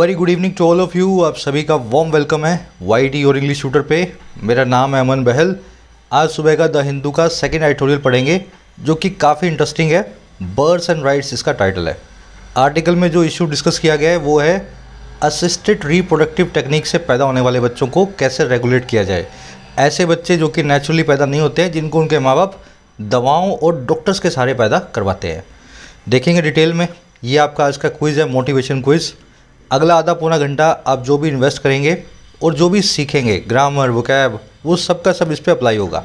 Very good evening to all of you आप सभी का वॉम वेलकम है वाई और इंग्लिश शूटर पे मेरा नाम है अमन बहल आज सुबह का द हिंदू का सेकेंड एडिटोरियल पढ़ेंगे जो कि काफ़ी इंटरेस्टिंग है बर्ड्स एंड राइट्स इसका टाइटल है आर्टिकल में जो इशू डिस्कस किया गया है वो है असिस्टेड रिप्रोडक्टिव टेक्निक से पैदा होने वाले बच्चों को कैसे रेगुलेट किया जाए ऐसे बच्चे जो कि नेचुरली पैदा नहीं होते हैं जिनको उनके माँ बाप दवाओं और डॉक्टर्स के सहारे पैदा करवाते हैं देखेंगे डिटेल में ये आपका आज का क्विज़ है मोटिवेशन क्विज़ अगला आधा पौना घंटा आप जो भी इन्वेस्ट करेंगे और जो भी सीखेंगे ग्रामर वकैब वो सब का सब इस पर अप्लाई होगा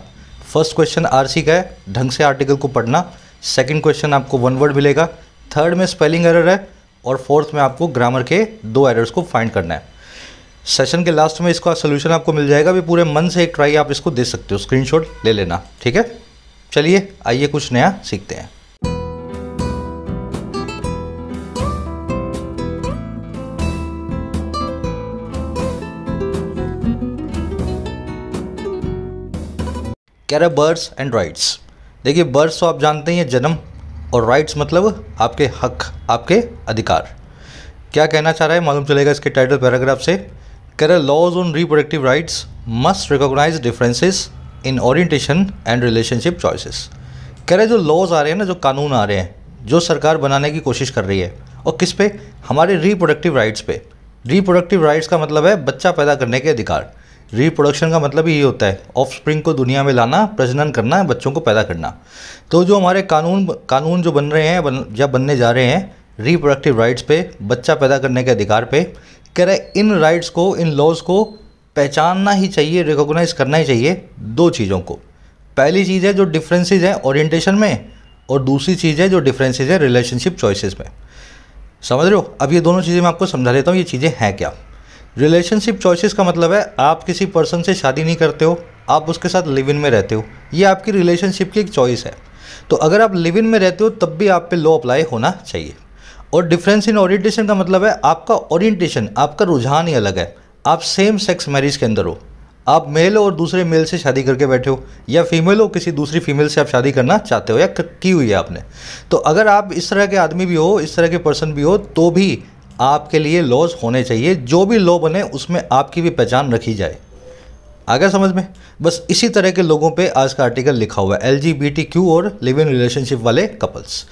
फर्स्ट क्वेश्चन सी का है ढंग से आर्टिकल को पढ़ना सेकेंड क्वेश्चन आपको वन वर्ड मिलेगा थर्ड में स्पेलिंग एरर है और फोर्थ में आपको ग्रामर के दो एरर्स को फाइंड करना है सेशन के लास्ट में इसका सोल्यूशन आपको मिल जाएगा भी पूरे मन से एक ट्राई आप इसको दे सकते हो स्क्रीनशॉट ले लेना ठीक है चलिए आइए कुछ नया सीखते हैं कह रहा है बर्ड्स एंड राइट्स देखिए बर्ड्स तो आप जानते हैं जन्म और राइट्स मतलब आपके हक आपके अधिकार क्या कहना चाह रहा है मालूम चलेगा इसके टाइटल पैराग्राफ से कह रहा laws on reproductive rights must recognise differences in orientation and relationship choices कह रहे जो लॉज आ रहे हैं ना जो कानून आ रहे हैं जो सरकार बनाने की कोशिश कर रही है और किस पे हमारे रिप्रोडक्टिव राइट्स पे रिप्रोडक्टिव राइट्स का मतलब है बच्चा पैदा करने के अधिकार रिप्रोडक्शन का मतलब ही ये होता है ऑफ स्प्रिंग को दुनिया में लाना प्रजनन करना बच्चों को पैदा करना तो जो हमारे कानून कानून जो बन रहे हैं बन, या बनने जा रहे हैं रिप्रोडक्टिव राइट्स पे बच्चा पैदा करने के अधिकार पे कह रहे इन राइट्स को इन लॉज को पहचानना ही चाहिए रिकॉग्नाइज करना ही चाहिए दो चीज़ों को पहली चीज़ है जो डिफरेंसेज है ओरिएंटेशन में और दूसरी चीज़ है जो डिफरेंसेज है रिलेशनशिप चॉइसेस में समझ रहे हो अब ये दोनों चीज़ें मैं आपको समझा देता हूँ ये चीज़ें हैं क्या रिलेशनशिप चॉइसेस का मतलब है आप किसी पर्सन से शादी नहीं करते हो आप उसके साथ लिव इन में रहते हो ये आपकी रिलेशनशिप की एक चॉइस है तो अगर आप लिव इन में रहते हो तब भी आप पे लॉ अप्लाई होना चाहिए और डिफरेंस इन ओरिएंटेशन का मतलब है आपका ओरिएंटेशन आपका रुझान ही अलग है आप सेम सेक्स मैरिज के अंदर हो आप मेल और दूसरे मेल से शादी करके बैठे हो या फीमेल हो किसी दूसरी फीमेल से आप शादी करना चाहते हो या की हुई है आपने तो अगर आप इस तरह के आदमी भी हो इस तरह के पर्सन भी हो तो भी आपके लिए लॉज होने चाहिए जो भी लॉ बने उसमें आपकी भी पहचान रखी जाए आ गया समझ में बस इसी तरह के लोगों पे आज का आर्टिकल लिखा हुआ है एल और लिव इन रिलेशनशिप वाले कपल्स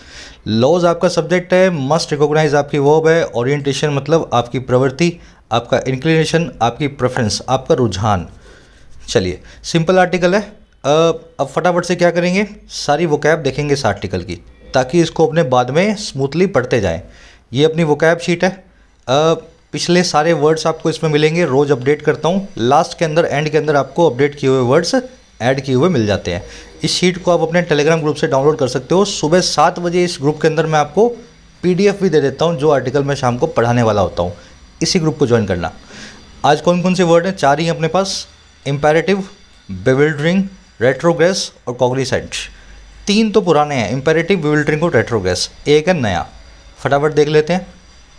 लॉज आपका सब्जेक्ट है मस्ट रिकॉग्नाइज आपकी वर्ब है ओरिएंटेशन मतलब आपकी प्रवृत्ति आपका इंक्लिनेशन आपकी प्रेफरेंस आपका रुझान चलिए सिंपल आर्टिकल है अब फटाफट से क्या करेंगे सारी वो देखेंगे इस आर्टिकल की ताकि इसको अपने बाद में स्मूथली पढ़ते जाएं ये अपनी वोकैब शीट है पिछले सारे वर्ड्स आपको इसमें मिलेंगे रोज़ अपडेट करता हूँ लास्ट के अंदर एंड के अंदर आपको अपडेट किए हुए वर्ड्स ऐड किए हुए मिल जाते हैं इस शीट को आप अपने टेलीग्राम ग्रुप से डाउनलोड कर सकते हो सुबह सात बजे इस ग्रुप के अंदर मैं आपको पीडीएफ भी दे देता हूँ जो आर्टिकल मैं शाम को पढ़ाने वाला होता हूँ इसी ग्रुप को ज्वाइन करना आज कौन कौन से वर्ड हैं चार ही अपने पास इम्पेरेटिव बेविल्डरिंग रेट्रोग्रेस और कॉग्रीसेंट तीन तो पुराने हैं इम्पेरेटिव बेविल्ड्रिंग और रेट्रोग्रेस एक है नया फटाफट देख लेते हैं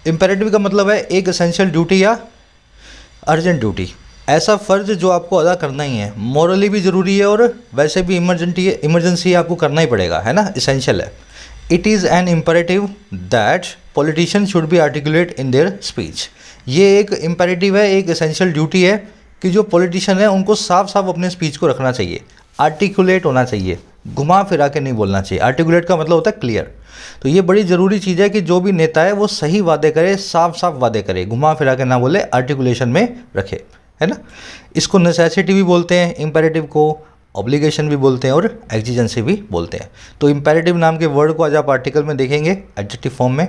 इम्पेरेटिव का मतलब है एक असेंशियल ड्यूटी या अर्जेंट ड्यूटी ऐसा फ़र्ज जो आपको अदा करना ही है मॉरली भी ज़रूरी है और वैसे भी इमरजेंटी इमरजेंसी आपको करना ही पड़ेगा है ना इसेंशियल है it is an imperative that politician should be articulate in their speech ये एक इम्पेरेटिव है एक असेंशियल ड्यूटी है कि जो पॉलिटिशियन है उनको साफ साफ अपने स्पीच को रखना चाहिए आर्टिकुलेट होना चाहिए घुमा फिरा के नहीं बोलना चाहिए आर्टिकुलेट का मतलब होता है क्लियर तो ये बड़ी ज़रूरी चीज़ है कि जो भी नेता है वो सही वादे करे साफ साफ वादे करे घुमा फिरा के ना बोले आर्टिकुलेशन में रखे है ना इसको नेसेसिटी भी बोलते हैं इम्पेरेटिव को ऑब्लिगेशन भी बोलते हैं और एग्जिजेंसी भी बोलते हैं तो इम्पेरेटिव नाम के वर्ड को आज आप आर्टिकल में देखेंगे एडजेक्टिव फॉर्म में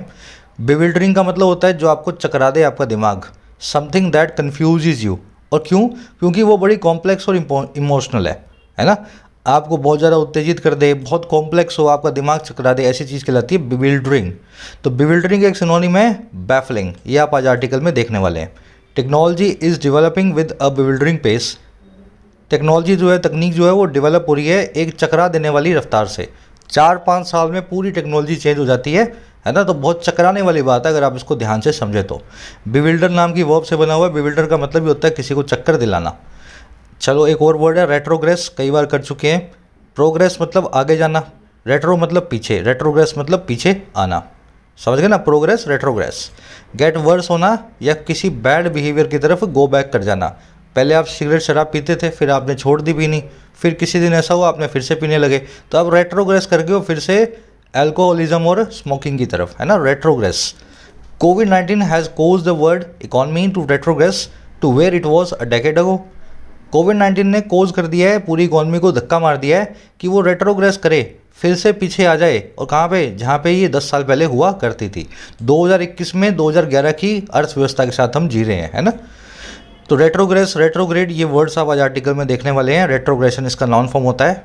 बिविल्डरिंग का मतलब होता है जो आपको चकरा दे आपका दिमाग समथिंग दैट कन्फ्यूज यू और क्यों क्योंकि वो बड़ी कॉम्प्लेक्स और इमोशनल है है ना आपको बहुत ज़्यादा उत्तेजित कर दे बहुत कॉम्प्लेक्स हो आपका दिमाग चकरा दे ऐसी चीज़ कहलाती है बिविल्डरिंग तो बिविल्डरिंग एक सिनोनिम है बैफलिंग ये आप आज आर्टिकल में देखने वाले हैं technology is developing with a bewildering pace technology जो है तकनीक जो है वो डेवलप हो रही है एक चकरा देने वाली रफ्तार से चार पाँच साल में पूरी टेक्नोलॉजी चेंज हो जाती है है ना तो बहुत चकराने वाली बात है अगर आप इसको ध्यान से समझे तो बिविल्डर नाम की वर्ब से बना हुआ है बिविल्डर का मतलब ये होता है किसी को चक्कर दिलाना चलो एक और वर्ड है रेट्रोग्रेस कई बार कर चुके हैं प्रोग्रेस मतलब आगे जाना रेट्रो मतलब पीछे रेट्रोग्रेस मतलब पीछे आना समझ गए ना प्रोग्रेस रेट्रोग्रेस गेट वर्स होना या किसी बैड बिहेवियर की तरफ गो बैक कर जाना पहले आप सिगरेट शराब पीते थे फिर आपने छोड़ दी पीनी फिर किसी दिन ऐसा हुआ आपने फिर से पीने लगे तो आप रेट्रोग्रेस करके हो फिर से एल्कोहलिज्म और स्मोकिंग की तरफ है ना retrogress covid nineteen has cause the world economy to retrogress to where it was a decade ago covid nineteen ने कोज कर दिया है पूरी इकॉनमी को धक्का मार दिया है कि वो रेट्रोग्रेस करे फिर से पीछे आ जाए और कहाँ पे जहाँ पे ये 10 साल पहले हुआ करती थी 2021 में 2011 की अर्थव्यवस्था के साथ हम जी रहे हैं है ना तो रेट्रोग्रेस रेट्रोग्रेड ये वर्ड्स आप आज आर्टिकल में देखने वाले हैं रेट्रोग्रेशन इसका नॉन फॉर्म होता है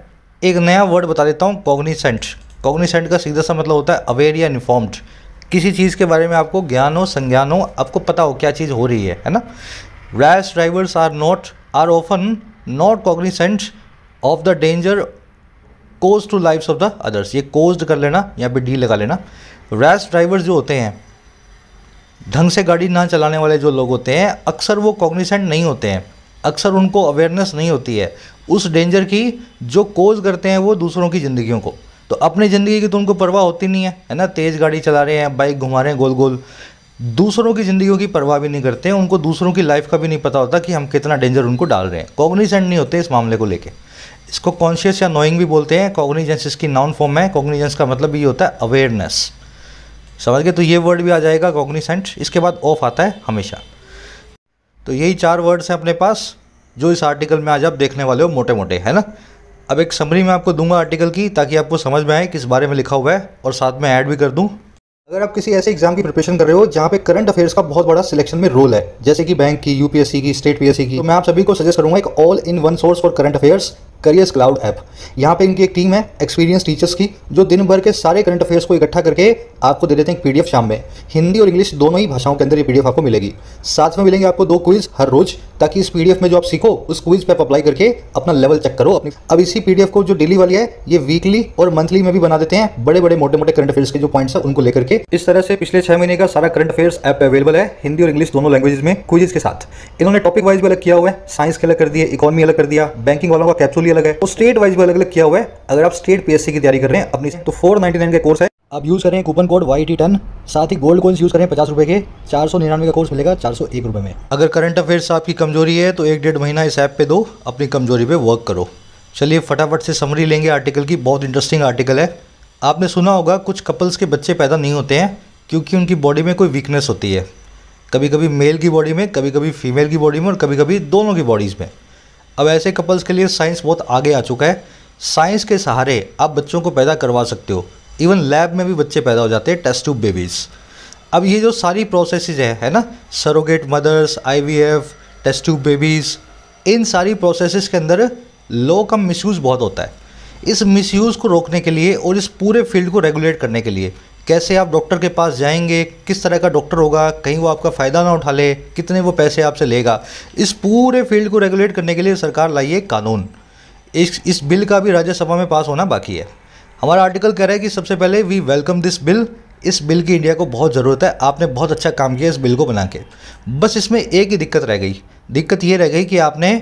एक नया वर्ड बता देता हूँ कॉग्निसेंट कॉग्निसेंट का सीधा सा मतलब होता है अवेयर या इन्फॉर्म्ड किसी चीज़ के बारे में आपको ज्ञान हो संज्ञान हो आपको पता हो क्या चीज़ हो रही है है ना rash drivers are not are often not cognisant of the danger cause to life of the others ये कोज्ड कर लेना या फिर डी लगा लेना रैश ड्राइवर्स जो होते हैं ढंग से गाड़ी ना चलाने वाले जो लोग होते हैं अक्सर वो कॉग्निसेंट नहीं होते हैं अक्सर उनको अवेयरनेस नहीं होती है उस डेंजर की जो कोज करते हैं वो दूसरों की ज़िंदगियों को तो अपनी ज़िंदगी की तो उनको परवाह होती नहीं है है ना तेज़ गाड़ी चला रहे हैं बाइक घुमा रहे हैं गोल गोल दूसरों की ज़िंदगियों की परवाह भी नहीं करते हैं उनको दूसरों की लाइफ का भी नहीं पता होता कि हम कितना डेंजर उनको डाल रहे हैं कॉग्निजेंट नहीं होते इस मामले को लेके इसको कॉन्शियस या नोइंग भी बोलते हैं कॉग्निजेंस इसकी नाउन फॉर्म है कॉग्निजेंस का मतलब ये होता है अवेयरनेस समझ गए तो ये वर्ड भी आ जाएगा कॉग्निसेंट इसके बाद ऑफ आता है हमेशा तो यही चार वर्ड्स हैं अपने पास जो इस आर्टिकल में आज आप देखने वाले हो मोटे मोटे है ना अब एक समरी मैं आपको दूंगा आर्टिकल की ताकि आपको समझ में आए किस बारे में लिखा हुआ है और साथ में ऐड भी कर दूँ अगर आप किसी ऐसे एग्जाम की प्रिपरेशन कर रहे हो जहाँ पे करंट अफेयर्स का बहुत बड़ा सिलेक्शन में रोल है जैसे कि बैंक की यूपीएससी की स्टेट पीएससी की तो मैं आप सभी को सजेस्ट करूंगा एक all in one source for current affairs Careers Cloud app यहाँ पे इनकी एक टीम है एक्सपीरियंस टीचर्स की जो दिन भर के सारे करंट अफेयर्स को इकट्ठा करके आपको दे देते हैं पीडीएफ शाम में हिंदी और इंग्लिश दोनों ही भाषाओं के अंदर ये पीडीएफ आपको मिलेगी साथ में मिलेंगे आपको दो क्विज हर रोज ताकि इस पीडीएफ में जो आप सीखो उस क्विज पर आप अप्लाई करके अपना लेवल चेक करो अपनी अब इसी पीडीएफ को जो डेली वाली है ये वीकली और मंथली में भी बना देते हैं बड़े बड़े मोटे मोटे करंट अफेयर्स के जो पॉइंट्स हैं उनको लेकर के इस तरह से पिछले छह महीने का सारा करंट अफेयर्स ऐप अवेलेबल है हिंदी और इंग्लिश दोनों लैंग्वेज में क्विजेस के साथ इन्होंने टॉपिक वाइज भी अलग किया हुआ है साइंस के अलग कर दिए इकोनॉमी अलग कर दिया बैंकिंग वालों का कैप्सूल अलग है तो स्टेट वाइज भी अलग अलग किया हुआ है अगर आप स्टेट पीएससी की तैयारी कर रहे हैं अपनी तो फोर का कोर्स है आप यूज़ करें coupon code Y T ten साथ ही गोल्ड कोइंस यूज़ करें पचास रुपए के चार सौ निन्यानवे का कोर्स मिलेगा चार सौ एक रुपए में अगर करंट अफेयर्स आपकी कमजोरी है तो एक डेढ़ महीना इस ऐप पे दो अपनी कमजोरी पे वर्क करो चलिए फटाफट से समरी लेंगे आर्टिकल की बहुत इंटरेस्टिंग आर्टिकल है आपने सुना होगा कुछ कपल्स के बच्चे पैदा नहीं होते हैं क्योंकि उनकी बॉडी में कोई वीकनेस होती है कभी कभी मेल की बॉडी में कभी कभी फीमेल की बॉडी में और कभी कभी दोनों की बॉडीज़ में अब ऐसे कपल्स के लिए साइंस बहुत आगे आ चुका है साइंस के सहारे आप बच्चों को पैदा करवा सकते हो इवन लैब में भी बच्चे पैदा हो जाते हैं टेस्ट ट्यूब बेबीज़ अब ये जो सारी प्रोसेस है है ना surrogate mothers IVF test tube babies इन सारी प्रोसेस के अंदर लो का मिसयूज़ बहुत होता है इस मिसयूज़ को रोकने के लिए और इस पूरे फील्ड को रेगुलेट करने के लिए कैसे आप डॉक्टर के पास जाएंगे किस तरह का डॉक्टर होगा कहीं वो आपका फ़ायदा ना उठा ले कितने वो पैसे आपसे लेगा इस पूरे फील्ड को रेगुलेट करने के लिए सरकार लाइए कानून इस इस बिल का भी राज्यसभा में पास होना बाकी है हमारा आर्टिकल कह रहा है कि सबसे पहले वी वेलकम दिस बिल इस बिल की इंडिया को बहुत ज़रूरत है आपने बहुत अच्छा काम किया इस बिल को बना के बस इसमें एक ही दिक्कत रह गई दिक्कत ये रह गई कि आपने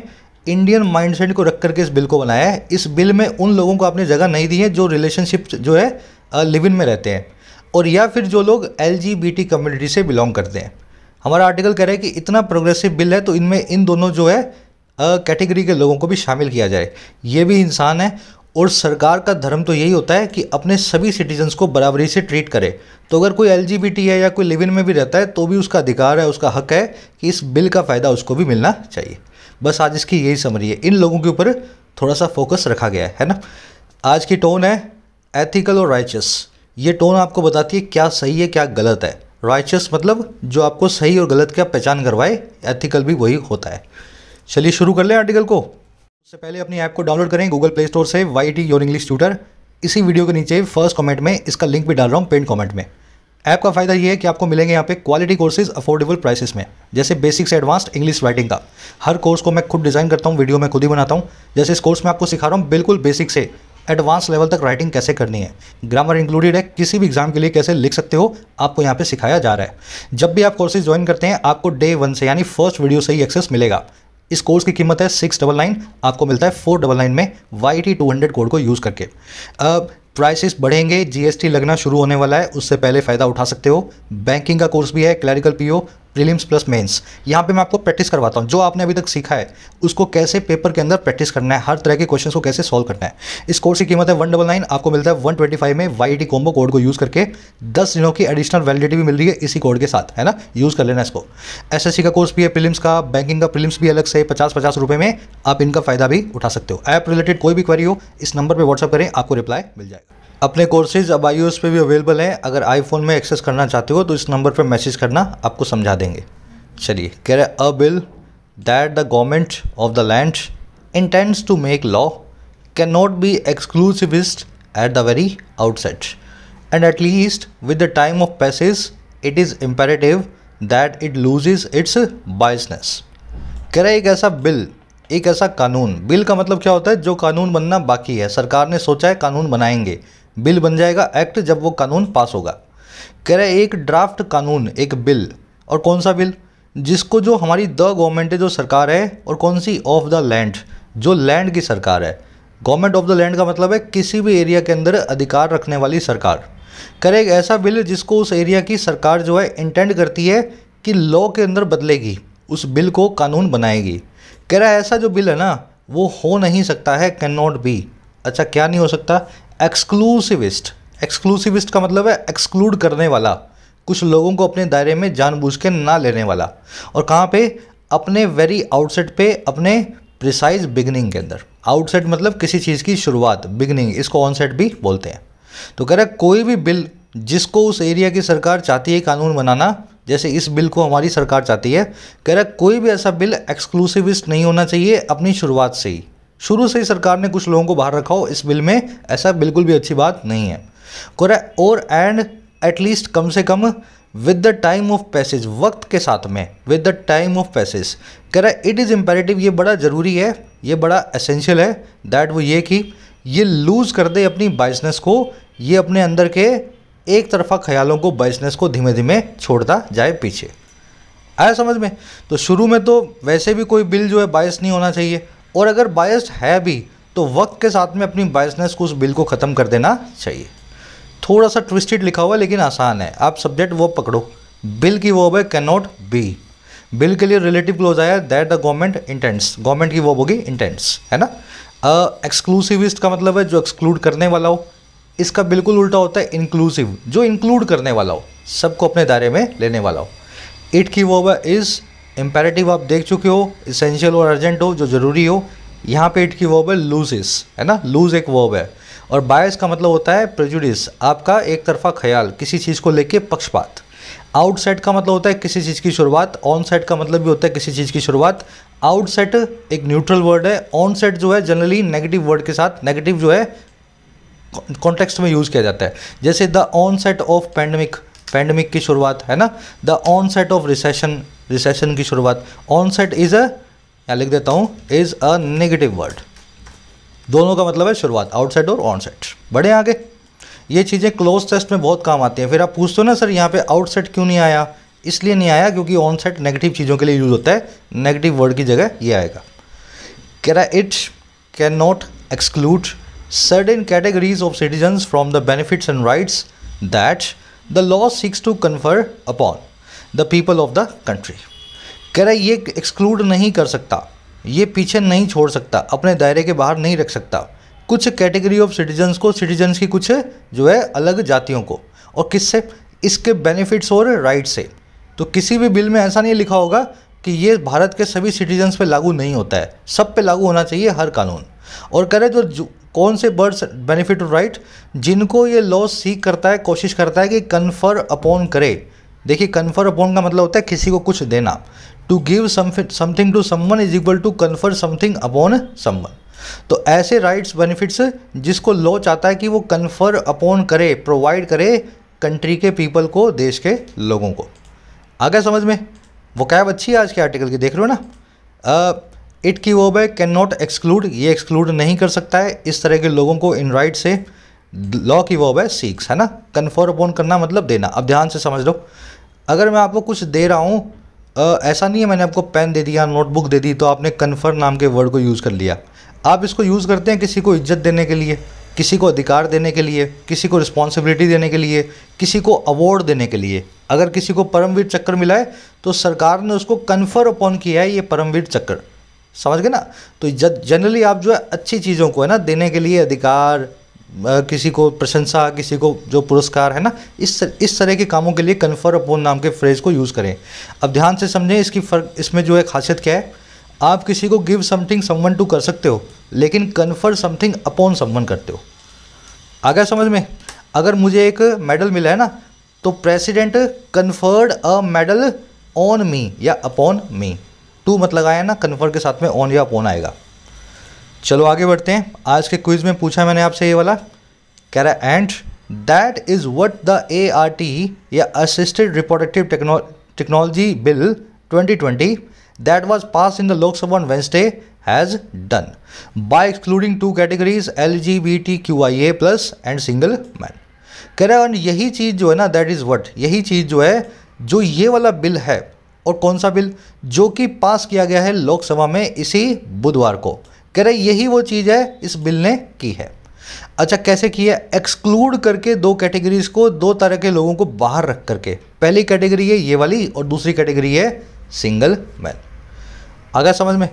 इंडियन माइंडसेट को रख करके इस बिल को बनाया है इस बिल में उन लोगों को आपने जगह नहीं दी है जो रिलेशनशिप जो है लिव इन में रहते हैं और या फिर जो लोग एल कम्युनिटी से बिलोंग करते हैं हमारा आर्टिकल कह रहा है कि इतना प्रोग्रेसिव बिल है तो इनमें इन दोनों जो है कैटेगरी के लोगों को भी शामिल किया जाए ये भी इंसान है और सरकार का धर्म तो यही होता है कि अपने सभी सिटीजन्स को बराबरी से ट्रीट करे तो अगर कोई एल है या कोई लिविन में भी रहता है तो भी उसका अधिकार है उसका हक है कि इस बिल का फ़ायदा उसको भी मिलना चाहिए बस आज इसकी यही समरी है इन लोगों के ऊपर थोड़ा सा फोकस रखा गया है है ना आज की टोन है एथिकल और राइचस ये टोन आपको बताती है क्या सही है क्या गलत है राइचस मतलब जो आपको सही और गलत का पहचान करवाए एथिकल भी वही होता है चलिए शुरू कर लें आर्टिकल को उससे पहले अपनी ऐप को डाउनलोड करें गूगल प्ले स्टोर से Y T your English tutor इसी वीडियो के नीचे फर्स्ट कमेंट में इसका लिंक भी डाल रहा हूँ पेंट कमेंट में ऐप का फ़ायदा ये है कि आपको मिलेंगे यहाँ पे क्वालिटी कोर्सेज अफोर्डेबल प्राइसेस में जैसे बेसिक से एडवांस्ड इंग्लिश राइटिंग का हर कोर्स को मैं खुद डिज़ाइन करता हूँ वीडियो में खुद ही बनाता हूँ जैसे इस कोर्स में आपको सिखा रहा हूँ बिल्कुल बेसिक से एडवांस लेवल तक राइटिंग कैसे करनी है ग्रामर इंक्लूडेड है किसी भी एग्जाम के लिए कैसे लिख सकते हो आपको यहाँ पे सिखाया जा रहा है जब भी आप कोर्सेज ज्वाइन करते हैं आपको डे वन से यानी फर्स्ट वीडियो से ही एक्सेस मिलेगा इस कोर्स की कीमत है सिक्स डबल नाइन आपको मिलता है फोर डबल नाइन में Y T two hundred code को यूज़ करके अब प्राइसेस बढ़ेंगे जीएसटी लगना शुरू होने वाला है उससे पहले फ़ायदा उठा सकते हो बैंकिंग का कोर्स भी है clerical PO prelims plus mains यहाँ पे मैं आपको प्रैक्टिस करवाता हूँ जो आपने अभी तक सीखा है उसको कैसे पेपर के अंदर प्रैक्टिस करना है हर तरह के क्वेश्चन को कैसे सॉल्व करना है इस कोर्स की कीमत है वन डबल नाइन आपको मिलता है वन ट्वेंटी फाइव में वाई डी कॉम्बो कोड को यूज़ करके दस दिनों की एडिशनल वैलिडिटी भी मिल रही है इसी कोड के साथ है ना यूज़ कर लेना इसको एस एस सी का कोर्स भी है प्रीलिम्स का बैंकिंग का प्रीलिम्स भी अलग से पचास पचास रुपये में आप इनका फ़ायदा भी उठा सकते हो ऐप रिलेटेड कोई भी क्वेरी हो इस नंबर पर व्हाट्सअप करें आपको रिप्लाई मिल जाएगा अपने कोर्सेज अब आई पे भी अवेलेबल हैं अगर आईफोन में एक्सेस करना चाहते हो तो इस नंबर पर मैसेज करना आपको समझा देंगे चलिए कह रहे a bill that the government of the land intends to make law can not be exclusivist at the very outset and at least with the time of passage it is imperative that it lose its biasness कह रहा है एक ऐसा bill एक ऐसा कानून bill का मतलब क्या होता है जो कानून बनना बाकी है सरकार ने सोचा है कानून बनाएंगे बिल बन जाएगा एक्ट जब वो कानून पास होगा कह रहे एक ड्राफ्ट कानून एक बिल और कौन सा बिल जिसको जो हमारी द गवर्नमेंट है जो सरकार है और कौन सी ऑफ द लैंड जो लैंड की सरकार है गवर्नमेंट ऑफ द लैंड का मतलब है किसी भी एरिया के अंदर अधिकार रखने वाली सरकार करे एक ऐसा बिल जिसको उस एरिया की सरकार जो है इंटेंड करती है कि लॉ के अंदर बदलेगी उस बिल को कानून बनाएगी कह रहा है ऐसा जो बिल है ना वो हो नहीं सकता है कैन नॉट बी अच्छा क्या नहीं हो सकता एक्सक्लूसिविस्ट एक्सक्लूसिविस्ट का मतलब है एक्सक्लूड करने वाला कुछ लोगों को अपने दायरे में जानबूझ के ना लेने वाला और कहाँ पे अपने वेरी आउटसेट पे अपने प्रिसाइज बिगनिंग के अंदर आउटसेट मतलब किसी चीज़ की शुरुआत बिगनिंग इसको ऑनसेट भी बोलते हैं तो कह रहा है कोई भी बिल जिसको उस एरिया की सरकार चाहती है कानून बनाना जैसे इस बिल को हमारी सरकार चाहती है कह रहा है कोई भी ऐसा बिल एक्सक्लूसिविस्ट नहीं होना चाहिए अपनी शुरुआत से ही शुरू से ही सरकार ने कुछ लोगों को बाहर रखा हो इस बिल में ऐसा बिल्कुल भी अच्छी बात नहीं है और एंड एटलीस्ट कम से कम with the time of passage वक्त के साथ में with the time of passage कह रहा है इट इज़ इम्पेरेटिव ये बड़ा ज़रूरी है ये बड़ा असेंशियल है दैट वो ये कि ये लूज़ कर दे अपनी बाइसनेस को ये अपने अंदर के एक तरफा ख्यालों को बाइसनेस को धीमे धीमे छोड़ता जाए पीछे आया समझ में तो शुरू में तो वैसे भी कोई बिल जो है बायस नहीं होना चाहिए और अगर बायस्ड है भी तो वक्त के साथ में अपनी बायसनेस को उस बिल को ख़त्म कर देना चाहिए थोड़ा सा ट्विस्टेड लिखा हुआ है लेकिन आसान है आप सब्जेक्ट वो पकड़ो बिल की वो है कैन नॉट बी बिल के लिए रिलेटिव क्लोज आया that the government intends government की वो होगी इंटेंट्स है ना एक्सक्लूसिविस्ट का मतलब है जो एक्सक्लूड करने वाला हो इसका बिल्कुल उल्टा होता है इंक्लूसिव जो इंक्लूड करने वाला हो सबको अपने दायरे में लेने वाला हो इट की वो इज़ इम्पेरेटिव आप देख चुके हो इसेंशियल और अर्जेंट हो जो ज़रूरी हो यहाँ पे इट की वर्ब है लूजिस है ना लूज एक वर्ब है और बायस का मतलब होता है प्रेजुडिस आपका एक तरफा ख्याल किसी चीज़ को लेके पक्षपात आउटसेट का मतलब होता है किसी चीज़ की शुरुआत ऑन सेट का मतलब भी होता है किसी चीज़ की शुरुआत आउटसेट एक न्यूट्रल वर्ड है ऑन सेट जो है जनरली नेगेटिव वर्ड के साथ नेगेटिव जो है कॉन्टेक्स्ट में यूज़ किया जाता है जैसे the onset of pandemic pandemic की शुरुआत है ना the onset of recession recession की शुरुआत ऑन सेट इज अ यहाँ लिख देता हूँ इज अ नेगेटिव वर्ड दोनों का मतलब है शुरुआत आउटसाइड और ऑन सेट बढ़े आगे ये चीज़ें क्लोज टेस्ट में बहुत काम आती हैं फिर आप पूछते हो ना सर यहाँ पे आउटसेट क्यों नहीं आया इसलिए नहीं आया क्योंकि ऑन सेट नेगेटिव चीज़ों के लिए यूज़ होता है नेगेटिव वर्ड की जगह ये आएगा कह रहा it can not exclude certain categories of citizens from the benefits and rights that the law seeks to confer upon the people of the country कह रहा है ये एक्सक्लूड नहीं कर सकता ये पीछे नहीं छोड़ सकता अपने दायरे के बाहर नहीं रख सकता कुछ कैटेगरी ऑफ सिटीजन्स को सिटीजन्स की कुछ जो है अलग जातियों को और किससे इसके बेनिफिट्स और राइट से तो किसी भी बिल में ऐसा नहीं लिखा होगा कि ये भारत के सभी सिटीजन्स पे लागू नहीं होता है सब पे लागू होना चाहिए हर कानून और कह रहे कौन से बर्ड्स बेनिफिट राइट जिनको ये लॉ सीख करता है कोशिश करता है कि कन्फर अपॉन करे देखिए कन्फर अपॉन का मतलब होता है किसी को कुछ देना to give something to someone is equal to confer something upon someone तो ऐसे राइट्स बेनिफिट्स जिसको लॉ चाहता है कि वो कन्फर अपॉन करे प्रोवाइड करे कंट्री के पीपल को देश के लोगों को आ गया समझ में वो कैब अच्छी है आज के आर्टिकल की देख रहे हो ना आ, इट की वो है कैन नॉट एक्सक्लूड ये एक्सक्लूड नहीं कर सकता है इस तरह के लोगों को इन राइट से लॉ की वो है सीक्स है ना कन्फर अपॉन करना मतलब देना अब ध्यान से समझ लो अगर मैं आपको कुछ दे रहा हूँ ऐसा नहीं है मैंने आपको पेन दे दिया नोटबुक दे दी तो आपने कन्फर नाम के वर्ड को यूज़ कर लिया आप इसको यूज़ करते हैं किसी को इज्जत देने के लिए किसी को अधिकार देने के लिए किसी को रिस्पॉन्सिबिलिटी देने के लिए किसी को अवार्ड देने के लिए अगर किसी को परमवीर चक्कर मिला है तो सरकार ने उसको कन्फर अपॉन किया है ये परमवीर चक्कर समझ गए ना तो जनरली आप जो है अच्छी चीज़ों को है ना देने के लिए अधिकार किसी को प्रशंसा किसी को जो पुरस्कार है ना इस इस तरह के कामों के लिए कन्फर अपोन नाम के फ्रेज को यूज़ करें अब ध्यान से समझें इसकी फ़र्क इसमें जो है खासियत क्या है आप किसी को गिव समथिंग समवन टू कर सकते हो लेकिन कन्फर समथिंग अपॉन समवन करते हो आ गया समझ में अगर मुझे एक मेडल मिला है ना तो president conferred a medal on me या अपॉन मी टू मत लगाया ना कन्फर्म के साथ में ऑन या ऑन आएगा चलो आगे बढ़ते हैं आज के क्विज में पूछा मैंने आपसे ये वाला कह रहा है and that is what the A R T या assisted reportative technology bill 2020 that was passed in the Lok Sabha two categories L G B T two categories LGBTQIA plus and single कह रहा है यही चीज़ जो है ना that is what यही चीज़ जो है जो ये वाला बिल है और कौन सा बिल जो कि पास किया गया है लोकसभा में इसी बुधवार को कह रहे यही वो चीज़ है इस बिल ने की है अच्छा कैसे की है एक्सक्लूड करके दो कैटेगरीज को दो तरह के लोगों को बाहर रख करके पहली कैटेगरी है ये वाली और दूसरी कैटेगरी है सिंगल मैन अगर समझ में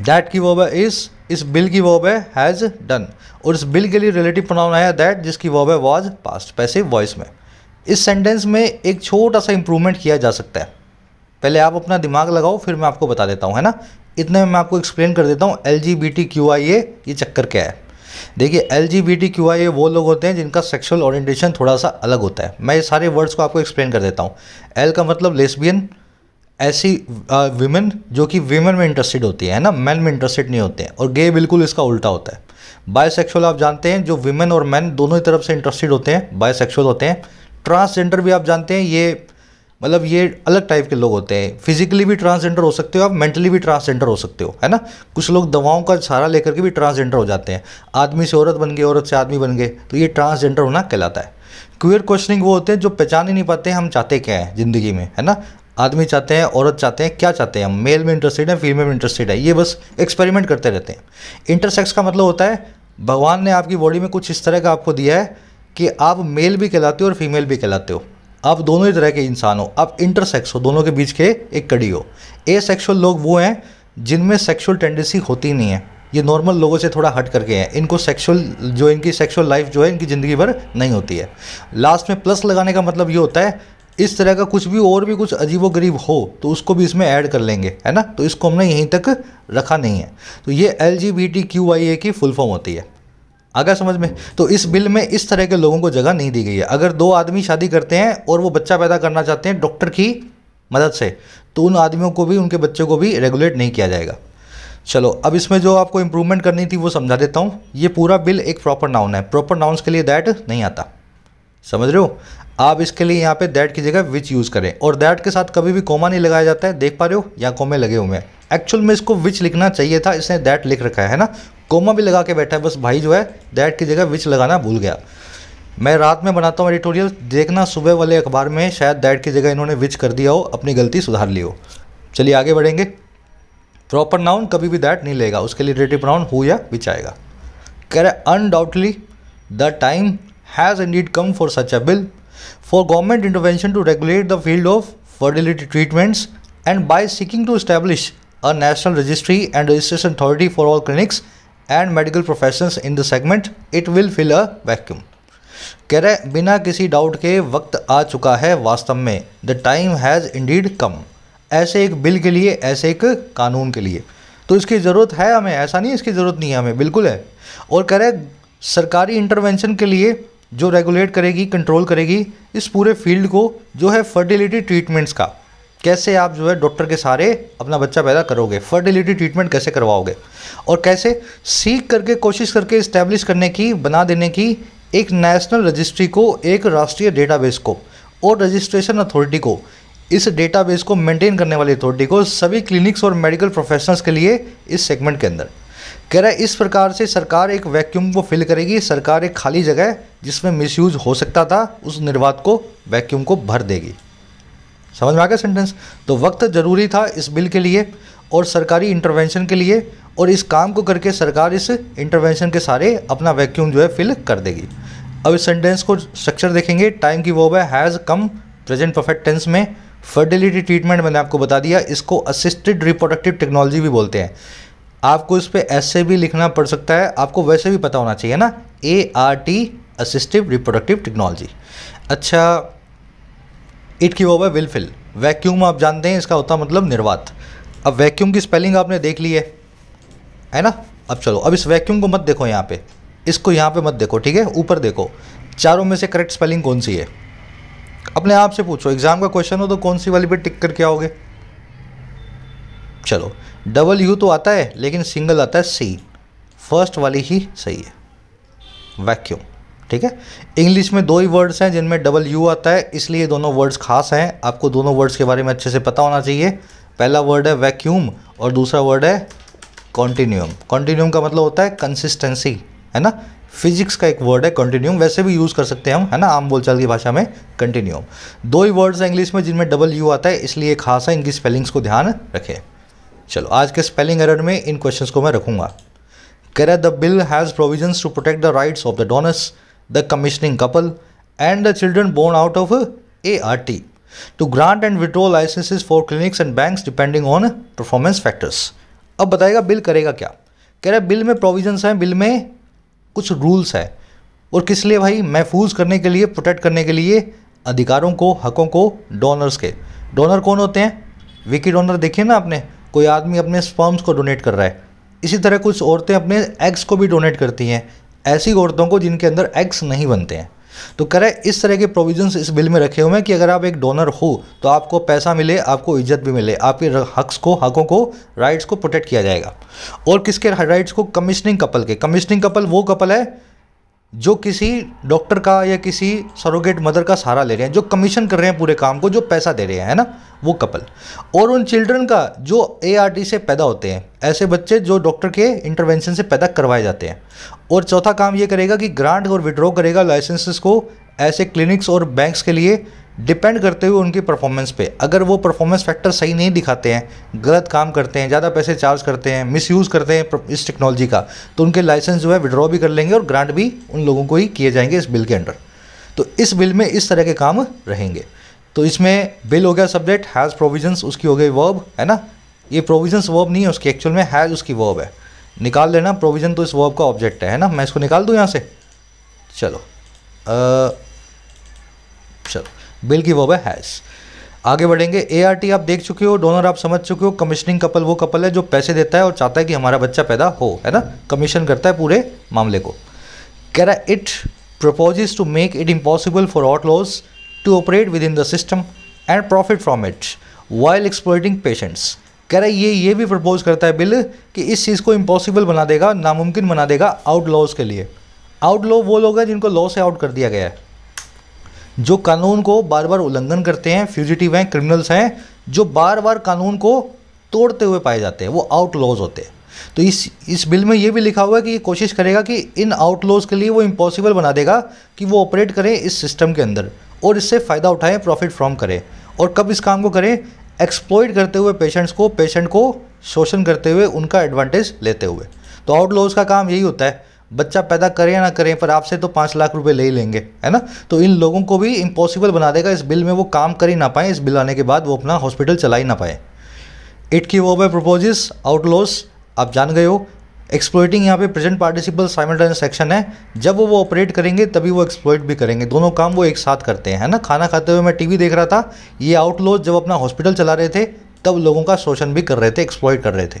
दैट की वॉब है इस इस बिल की वॉब है हैज़ डन और इस बिल के लिए रिलेटिव प्रोनाउन आया दैट जिसकी वॉब है वॉज पास्ट पैसे वॉइस में इस सेंटेंस में एक छोटा सा इंप्रूवमेंट किया जा सकता है पहले आप अपना दिमाग लगाओ फिर मैं आपको बता देता हूँ है ना इतने में मैं आपको एक्सप्लेन कर देता हूँ L G B T Q I A ये चक्कर क्या है देखिए L G B T Q I A वो लोग होते हैं जिनका सेक्शुअल ऑरेंटेशन थोड़ा सा अलग होता है मैं ये सारे वर्ड्स को आपको एक्सप्लेन कर देता हूँ एल का मतलब लेस्बियन ऐसी वीमेन जो कि वीमेन में इंटरेस्टेड होती है ना मैन में इंटरेस्टेड नहीं होते हैं और गे बिल्कुल इसका उल्टा होता है बायसेक्सुअल आप जानते हैं जो वीमेन और मैन दोनों ही तरफ से इंटरेस्टेड होते हैं बायसेक्सुअल होते हैं ट्रांसजेंडर भी आप जानते हैं ये मतलब ये अलग टाइप के लोग होते हैं फिजिकली भी ट्रांसजेंडर हो सकते हो आप मेंटली भी ट्रांसजेंडर हो सकते हो है ना कुछ लोग दवाओं का सहारा लेकर के भी ट्रांसजेंडर हो जाते हैं आदमी से औरत बन गए औरत से आदमी बन गए तो ये ट्रांसजेंडर होना कहलाता है क्वियर क्वेश्चनिंग वो होते हैं जो पहचान ही नहीं पाते हम चाहते क्या हैं ज़िंदगी में है ना आदमी चाहते हैं औरत चाहते हैं क्या चाहते हैं हम मेल में इंटरेस्टेड है फीमेल में इंटरेस्टेड है ये बस एक्सपेरिमेंट करते रहते हैं इंटरसेक्स का मतलब होता है भगवान ने आपकी बॉडी में कुछ इस तरह का आपको दिया है कि आप मेल भी कहलाते हो और फीमेल भी कहलाते हो आप दोनों ही तरह के इंसान हो आप इंटरसेक्स हो दोनों के बीच के एक कड़ी हो ए सेक्शुअल लोग वो हैं जिनमें सेक्शुअल टेंडेंसी होती नहीं है ये नॉर्मल लोगों से थोड़ा हट करके हैं इनको सेक्शुअल जो इनकी सेक्शुअल लाइफ जो है इनकी ज़िंदगी भर नहीं होती है लास्ट में प्लस लगाने का मतलब ये होता है इस तरह का कुछ भी और भी कुछ अजीबो गरीब हो तो उसको भी इसमें ऐड कर लेंगे है ना तो इसको हमने यहीं तक रखा नहीं है तो ये L G B T Q I A की फुल फॉर्म होती है आगे समझ में तो इस बिल में इस तरह के लोगों को जगह नहीं दी गई है अगर दो आदमी शादी करते हैं और वो बच्चा पैदा करना चाहते हैं डॉक्टर की मदद से तो उन आदमियों को भी उनके बच्चों को भी रेगुलेट नहीं किया जाएगा चलो अब इसमें जो आपको इम्प्रूवमेंट करनी थी वो समझा देता हूँ ये पूरा बिल एक प्रॉपर नाउन है प्रॉपर नाउन्स के लिए दैट नहीं आता समझ रहे हो आप इसके लिए यहाँ पे दैट की जगह विच यूज़ करें और दैट के साथ कभी भी कोमा नहीं लगाया जाता है देख पा रहे हो या कोमे लगे हुए हैं एक्चुअल में इसको विच लिखना चाहिए था इसने दैट लिख रखा है ना कोमा भी लगा के बैठा है बस भाई जो है दैट की जगह विच लगाना भूल गया मैं रात में बनाता हूँ एडिटोरियल देखना सुबह वाले अखबार में शायद दैट की जगह इन्होंने विच कर दिया हो अपनी गलती सुधार ली हो चलिए आगे बढ़ेंगे प्रॉपर नाउन कभी भी दैट नहीं लेगा उसके लिए रिलेटिव नाउन हु या विच आएगा कह रहे undoubtedly the time has indeed come for such a bill for government intervention to regulate the field of fertility treatments and by seeking to establish a national registry and registration authority for all clinics and medical profession in the segment it will fill a vacuum कह रहे बिना किसी doubt के वक्त आ चुका है वास्तव में the time has indeed come ऐसे एक बिल के लिए ऐसे एक कानून के लिए तो इसकी ज़रूरत है हमें ऐसा नहीं इसकी ज़रूरत नहीं है हमें बिल्कुल है और कह रहे सरकारी इंटरवेंशन के लिए जो रेगुलेट करेगी कंट्रोल करेगी इस पूरे फील्ड को जो है फर्टिलिटी ट्रीटमेंट्स का कैसे आप जो है डॉक्टर के सहारे अपना बच्चा पैदा करोगे फर्टिलिटी ट्रीटमेंट कैसे करवाओगे और कैसे सीख करके कोशिश करके इस्टेब्लिश करने की बना देने की एक नेशनल रजिस्ट्री को एक राष्ट्रीय डेटाबेस को और रजिस्ट्रेशन अथॉरिटी को इस डेटाबेस को मेंटेन करने वाली अथॉरिटी को सभी क्लिनिक्स और मेडिकल प्रोफेशनल्स के लिए इस सेगमेंट के अंदर कह रहा है इस प्रकार से सरकार एक वैक्यूम को फिल करेगी सरकार एक खाली जगह जिसमें मिसयूज हो सकता था उस निर्वात को वैक्यूम को भर देगी समझ में आ गया सेंटेंस तो वक्त ज़रूरी था इस बिल के लिए और सरकारी इंटरवेंशन के लिए और इस काम को करके सरकार इस इंटरवेंशन के सारे अपना वैक्यूम जो है फिल कर देगी अब इस सेंटेंस को स्ट्रक्चर देखेंगे टाइम की वो है has come present perfect tense में फर्टिलिटी ट्रीटमेंट मैंने आपको बता दिया इसको असिस्टेड रिप्रोडक्टिव टेक्नोलॉजी भी बोलते हैं आपको इस पर ऐसे भी लिखना पड़ सकता है आपको वैसे भी पता होना चाहिए ना A R T assistive reproductive technology अच्छा इट की वो है विलफिल वैक्यूम आप जानते हैं इसका होता मतलब निर्वात अब वैक्यूम की स्पेलिंग आपने देख ली है है ना अब चलो अब इस वैक्यूम को मत देखो यहाँ पे इसको यहाँ पे मत देखो ठीक है ऊपर देखो चारों में से करेक्ट स्पेलिंग कौन सी है अपने आप से पूछो एग्जाम का क्वेश्चन हो तो कौन सी वाली पे टिक करके आओगे चलो डबल यू तो आता है लेकिन सिंगल आता है सी फर्स्ट वाली ही सही है वैक्यूम ठीक है इंग्लिश में दो ही वर्ड्स हैं जिनमें डबल यू आता है इसलिए दोनों वर्ड्स खास हैं आपको दोनों वर्ड्स के बारे में अच्छे से पता होना चाहिए पहला वर्ड है वैक्यूम और दूसरा वर्ड है कॉन्टीन्यूम कॉन्टीन्यूम का मतलब होता है कंसिस्टेंसी है ना फिजिक्स का एक वर्ड है कंटिन्यूम वैसे भी यूज़ कर सकते हैं हम है ना आम बोलचाल की भाषा में कंटिन्यूम दो ही वर्ड्स हैं इंग्लिश में जिनमें डबल यू आता है इसलिए खास है इनकी स्पेलिंग्स को ध्यान रखें चलो आज के स्पेलिंग एरर में इन क्वेश्चंस को मैं रखूँगा कैर the bill has provisions to protect the rights of the donors the commissioning couple, and the children born out of ART to grant and withdraw licenses for clinics and banks depending on performance factors. अब बताएगा bill करेगा क्या कह रहा है bill में provisions हैं bill में कुछ रूल्स हैं और किस लिए भाई महफूज करने के लिए प्रोटेक्ट करने के लिए अधिकारों को हकों को डोनर्स के डोनर कौन होते हैं विकी डोनर देखिए ना आपने कोई आदमी अपने स्पर्म्स को डोनेट कर रहा है इसी तरह कुछ औरतें अपने एग्स को भी डोनेट करती हैं ऐसी औरतों को जिनके अंदर एग्स नहीं बनते हैं तो करें इस तरह के प्रोविजंस इस बिल में रखे हुए हैं कि अगर आप एक डोनर हो तो आपको पैसा मिले आपको इज्जत भी मिले आपके हक्स को हकों को राइट्स को प्रोटेक्ट किया जाएगा और किसके राइट्स को कमिश्निंग कपल के कमिश्निंग कपल वो कपल है जो किसी डॉक्टर का या किसी सरोगेट मदर का सहारा ले रहे हैं जो कमीशन कर रहे हैं पूरे काम को जो पैसा दे रहे हैं है ना वो कपल और उन चिल्ड्रन का जो ए से पैदा होते हैं ऐसे बच्चे जो डॉक्टर के इंटरवेंशन से पैदा करवाए जाते हैं और चौथा काम ये करेगा कि ग्रांट और विड्रॉ करेगा लाइसेंसेस को ऐसे क्लिनिक्स और बैंक्स के लिए डिपेंड करते हुए उनकी परफॉर्मेंस पे अगर वो परफॉर्मेंस फैक्टर सही नहीं दिखाते हैं गलत काम करते हैं ज़्यादा पैसे चार्ज करते हैं मिसयूज़ करते हैं इस टेक्नोलॉजी का तो उनके लाइसेंस जो है विड्रॉ भी कर लेंगे और ग्रांट भी उन लोगों को ही किए जाएंगे इस बिल के अंडर तो इस बिल में इस तरह के काम रहेंगे तो इसमें बिल हो गया सब्जेक्ट हैज़ प्रोविजंस उसकी हो गई वर्ब है ना ये प्रोविजंस वर्ब नहीं है उसकी एक्चुअल में हैज़ उसकी वर्ब है निकाल लेना प्रोविज़न तो इस वर्ब का ऑब्जेक्ट है, है ना मैं इसको निकाल दूँ यहाँ से चलो आ, चलो बिल की वर्ब है हैज़ आगे बढ़ेंगे ए आर टी आप देख चुके हो डोनर आप समझ चुके हो कमिश्निंग कपल वो कपल है जो पैसे देता है और चाहता है कि हमारा बच्चा पैदा हो है ना कमीशन करता है पूरे मामले को कह रहा है it proposes to make it impossible for outlaws to operate within the system and profit from it while exploiting patients कह रहा है ये ये भी प्रपोज करता है बिल कि इस चीज़ को इम्पॉसिबल बना देगा नामुमकिन बना देगा आउट लॉस के लिए आउट लॉ वो लोग हैं जिनको लॉ से आउट कर दिया गया है जो कानून को बार बार उल्लंघन करते हैं फ्यूजिटिव हैं क्रिमिनल्स हैं जो बार बार कानून को तोड़ते हुए पाए जाते हैं वो आउटलॉज होते हैं तो इस इस बिल में ये भी लिखा हुआ है कि ये कोशिश करेगा कि इन आउटलॉज के लिए वो इम्पॉसिबल बना देगा कि वो ऑपरेट करें इस सिस्टम के अंदर और इससे फ़ायदा उठाएं प्रॉफिट फ्रॉम करें और कब इस काम को करें एक्सप्लोइट करते हुए पेशेंट्स को पेशेंट को शोषण करते हुए उनका एडवांटेज लेते हुए तो आउटलॉज का काम यही होता है बच्चा पैदा करें या ना करें पर आपसे तो पाँच लाख रुपए ले ही लेंगे है ना तो इन लोगों को भी इम्पॉसिबल बना देगा इस बिल में वो काम कर ही ना पाए इस बिल आने के बाद वो अपना हॉस्पिटल चला ही ना पाए इट की वो बाय प्रपोजेस आउटलॉस आप जान गए हो एक्सप्लोइटिंग यहाँ पे प्रेजेंट पार्टिसिपल साइमल्टेनियस सेक्शन है जब वो वो ऑपरेट करेंगे तभी वो एक्सप्लोइट भी करेंगे दोनों काम वो एक साथ करते हैं है ना खाना खाते हुए मैं टीवी देख रहा था ये आउटलोस जब अपना हॉस्पिटल चला रहे थे तब लोगों का शोषण भी कर रहे थे एक्सप्लोइट कर रहे थे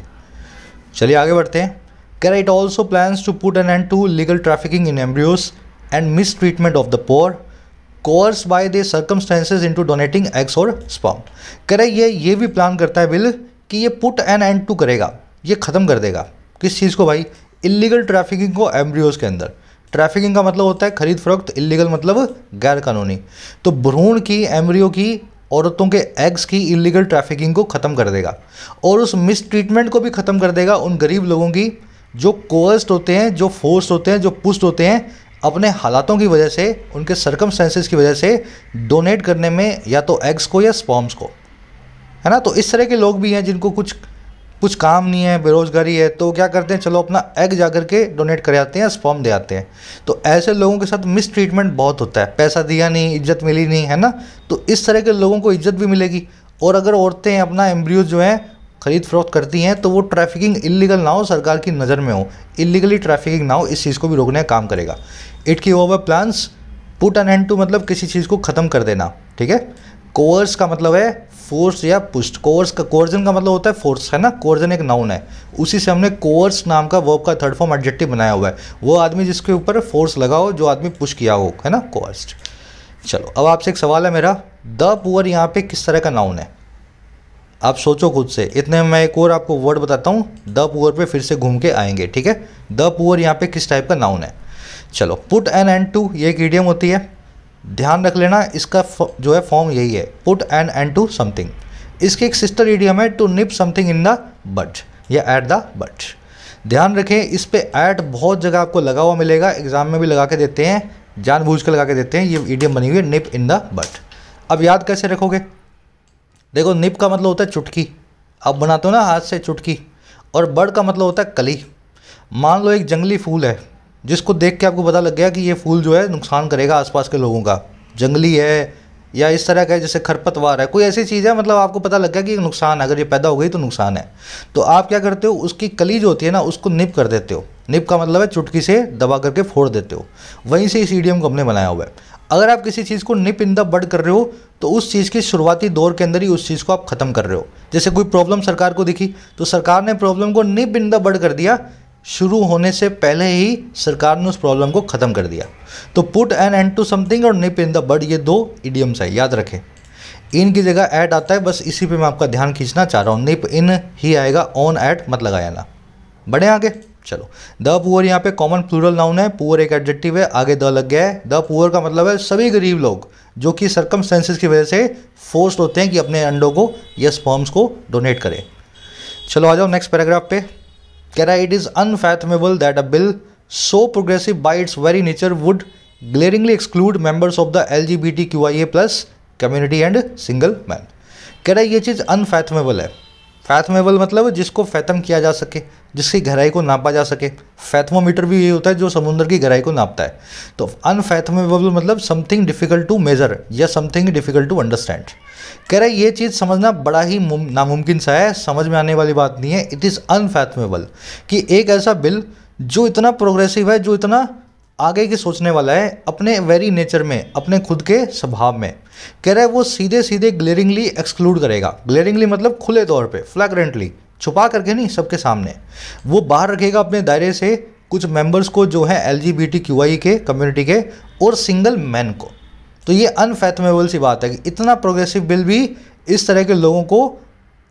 चलिए आगे बढ़ते हैं Kerala also plans to put an end to illegal trafficking in embryos and mistreatment of the poor coerced by the circumstances into donating eggs or sperm. करे ये ये भी प्लान करता है बिल कि ये पुट एन एंड टू करेगा ये ख़त्म कर देगा किस चीज़ को भाई इलीगल ट्रैफिकिंग को एम्ब्रियोज के अंदर ट्रैफिकिंग का मतलब होता है खरीद फरोख्त इलीगल मतलब गैर कानूनी तो भ्रूण की एम्ब्रियो की औरतों के एग्स की इलीगल ट्रैफिकिंग को ख़त्म कर देगा और उस मिस ट्रीटमेंट को भी ख़त्म कर देगा उन गरीब लोगों की जो कोर्स्ड होते हैं जो फोर्स होते हैं जो पुष्ट होते हैं अपने हालातों की वजह से उनके सरकम की वजह से डोनेट करने में या तो एग्स को या स्पॉम्स को है ना तो इस तरह के लोग भी हैं जिनको कुछ कुछ काम नहीं है बेरोजगारी है तो क्या करते हैं चलो अपना एग जा कर के डोनेट कर आते हैं स्पॉम दे आते हैं तो ऐसे लोगों के साथ मिस ट्रीटमेंट बहुत होता है पैसा दिया नहीं इज्जत मिली नहीं है ना तो इस तरह के लोगों को इज्जत भी मिलेगी और अगर औरतें अपना एम्ब्रियो जो है ख़रीद फरोख्त करती हैं तो वो ट्रैफिकिंग इलीगल ना हो सरकार की नज़र में हो इलीगली ट्रैफिकिंग ना हो इस चीज़ को भी रोकने का काम करेगा इट की over plans put an end to मतलब किसी चीज़ को ख़त्म कर देना ठीक है कोवर्स का मतलब है फोर्स या पुस्ट कोवर्स का कोर्जन का मतलब होता है फोर्स है ना कोर्जन एक नाउन है उसी से हमने कोवर्स नाम का वर्ब का थर्ड फॉर्म एडजेक्टिव बनाया हुआ है वो आदमी जिसके ऊपर फोर्स लगा हो जो आदमी पुश किया हो है ना कोवर्स चलो अब आपसे एक सवाल है मेरा द पुअर यहाँ पे किस तरह का नाउन है आप सोचो खुद से इतने मैं एक और आपको वर्ड बताता हूँ द पुअर पे फिर से घूम के आएंगे ठीक है द पुअर यहाँ पे किस टाइप का नाउन है चलो पुट एन एंड टू ये एक ईडियम होती है ध्यान रख लेना इसका जो है फॉर्म यही है put an end to something इसकी एक सिस्टर ईडियम है to nip something in the bud या एट द बट ध्यान रखें इस पर ऐट बहुत जगह आपको लगा हुआ मिलेगा एग्जाम में भी लगा के देते हैं जानबूझ के लगा के देते हैं ये ईडियम बनी हुई है निप इन द बट अब याद कैसे रखोगे देखो निप का मतलब होता है चुटकी आप बनाते हो ना हाथ से चुटकी और बर्ड का मतलब होता है कली मान लो एक जंगली फूल है जिसको देख के आपको पता लग गया कि ये फूल जो है नुकसान करेगा आसपास के लोगों का जंगली है या इस तरह का जैसे खरपतवार है कोई ऐसी चीज़ है मतलब आपको पता लग गया कि नुकसान अगर ये पैदा हो गई तो नुकसान है तो आप क्या करते हो उसकी कली जो होती है ना उसको निप कर देते हो निप का मतलब है चुटकी से दबा करके फोड़ देते हो वहीं से इस ईडियम को हमने बनाया हुआ है अगर आप किसी चीज़ को निप इन द बड कर रहे हो तो उस चीज़ की शुरुआती दौर के अंदर ही उस चीज़ को आप ख़त्म कर रहे हो जैसे कोई प्रॉब्लम सरकार को दिखी तो सरकार ने प्रॉब्लम को निप इन द बड कर दिया शुरू होने से पहले ही सरकार ने उस प्रॉब्लम को ख़त्म कर दिया तो put an end to something और निप इन द बड ये दो इडियम्स है याद रखें इनकी जगह ऐड आता है बस इसी पे मैं आपका ध्यान खींचना चाह रहा हूँ निप इन ही आएगा ऑन ऐड मत लगाया ना बढ़े आगे चलो द पुअर यहाँ पे कॉमन प्लूरल नाउन है पुअर एक एडजेक्टिव है आगे द लग गया है द पुअर का मतलब है सभी गरीब लोग जो कि सरकम की वजह से फोर्स होते हैं कि अपने अंडों को या स्पर्म्स को डोनेट करें चलो आ जाओ नेक्स्ट पैराग्राफ पे कह रहा है it is unfathomable that a bill so progressive by its very nature would glaringly exclude members of the L G B T Q I A plus community and single man कह रहा है ये चीज़ unfathomable है फैथमेबल मतलब जिसको fathom किया जा सके जिसकी गहराई को नापा जा सके फैथमोमीटर भी ये होता है जो समुद्र की गहराई को नापता है तो अनफैथमेबल मतलब समथिंग डिफिकल्ट टू मेजर या समथिंग डिफिकल्ट टू अंडरस्टैंड कह रहे ये चीज़ समझना बड़ा ही नामुमकिन सा है समझ में आने वाली बात नहीं है इट इज़ अनफैथमेबल कि एक ऐसा बिल जो इतना प्रोग्रेसिव है जो इतना आगे की सोचने वाला है अपने वेरी नेचर में अपने खुद के स्वभाव में कह रहा है वो सीधे सीधे ग्लेरिंगली एक्सक्लूड करेगा ग्लेरिंगली मतलब खुले तौर पे फ्लैग्रेंटली छुपा करके नहीं सबके सामने वो बाहर रखेगा अपने दायरे से कुछ मेंबर्स को जो है एल के कम्युनिटी के और सिंगल मैन को तो ये अनफैथमेबल सी बात है कि इतना प्रोग्रेसिव बिल भी इस तरह के लोगों को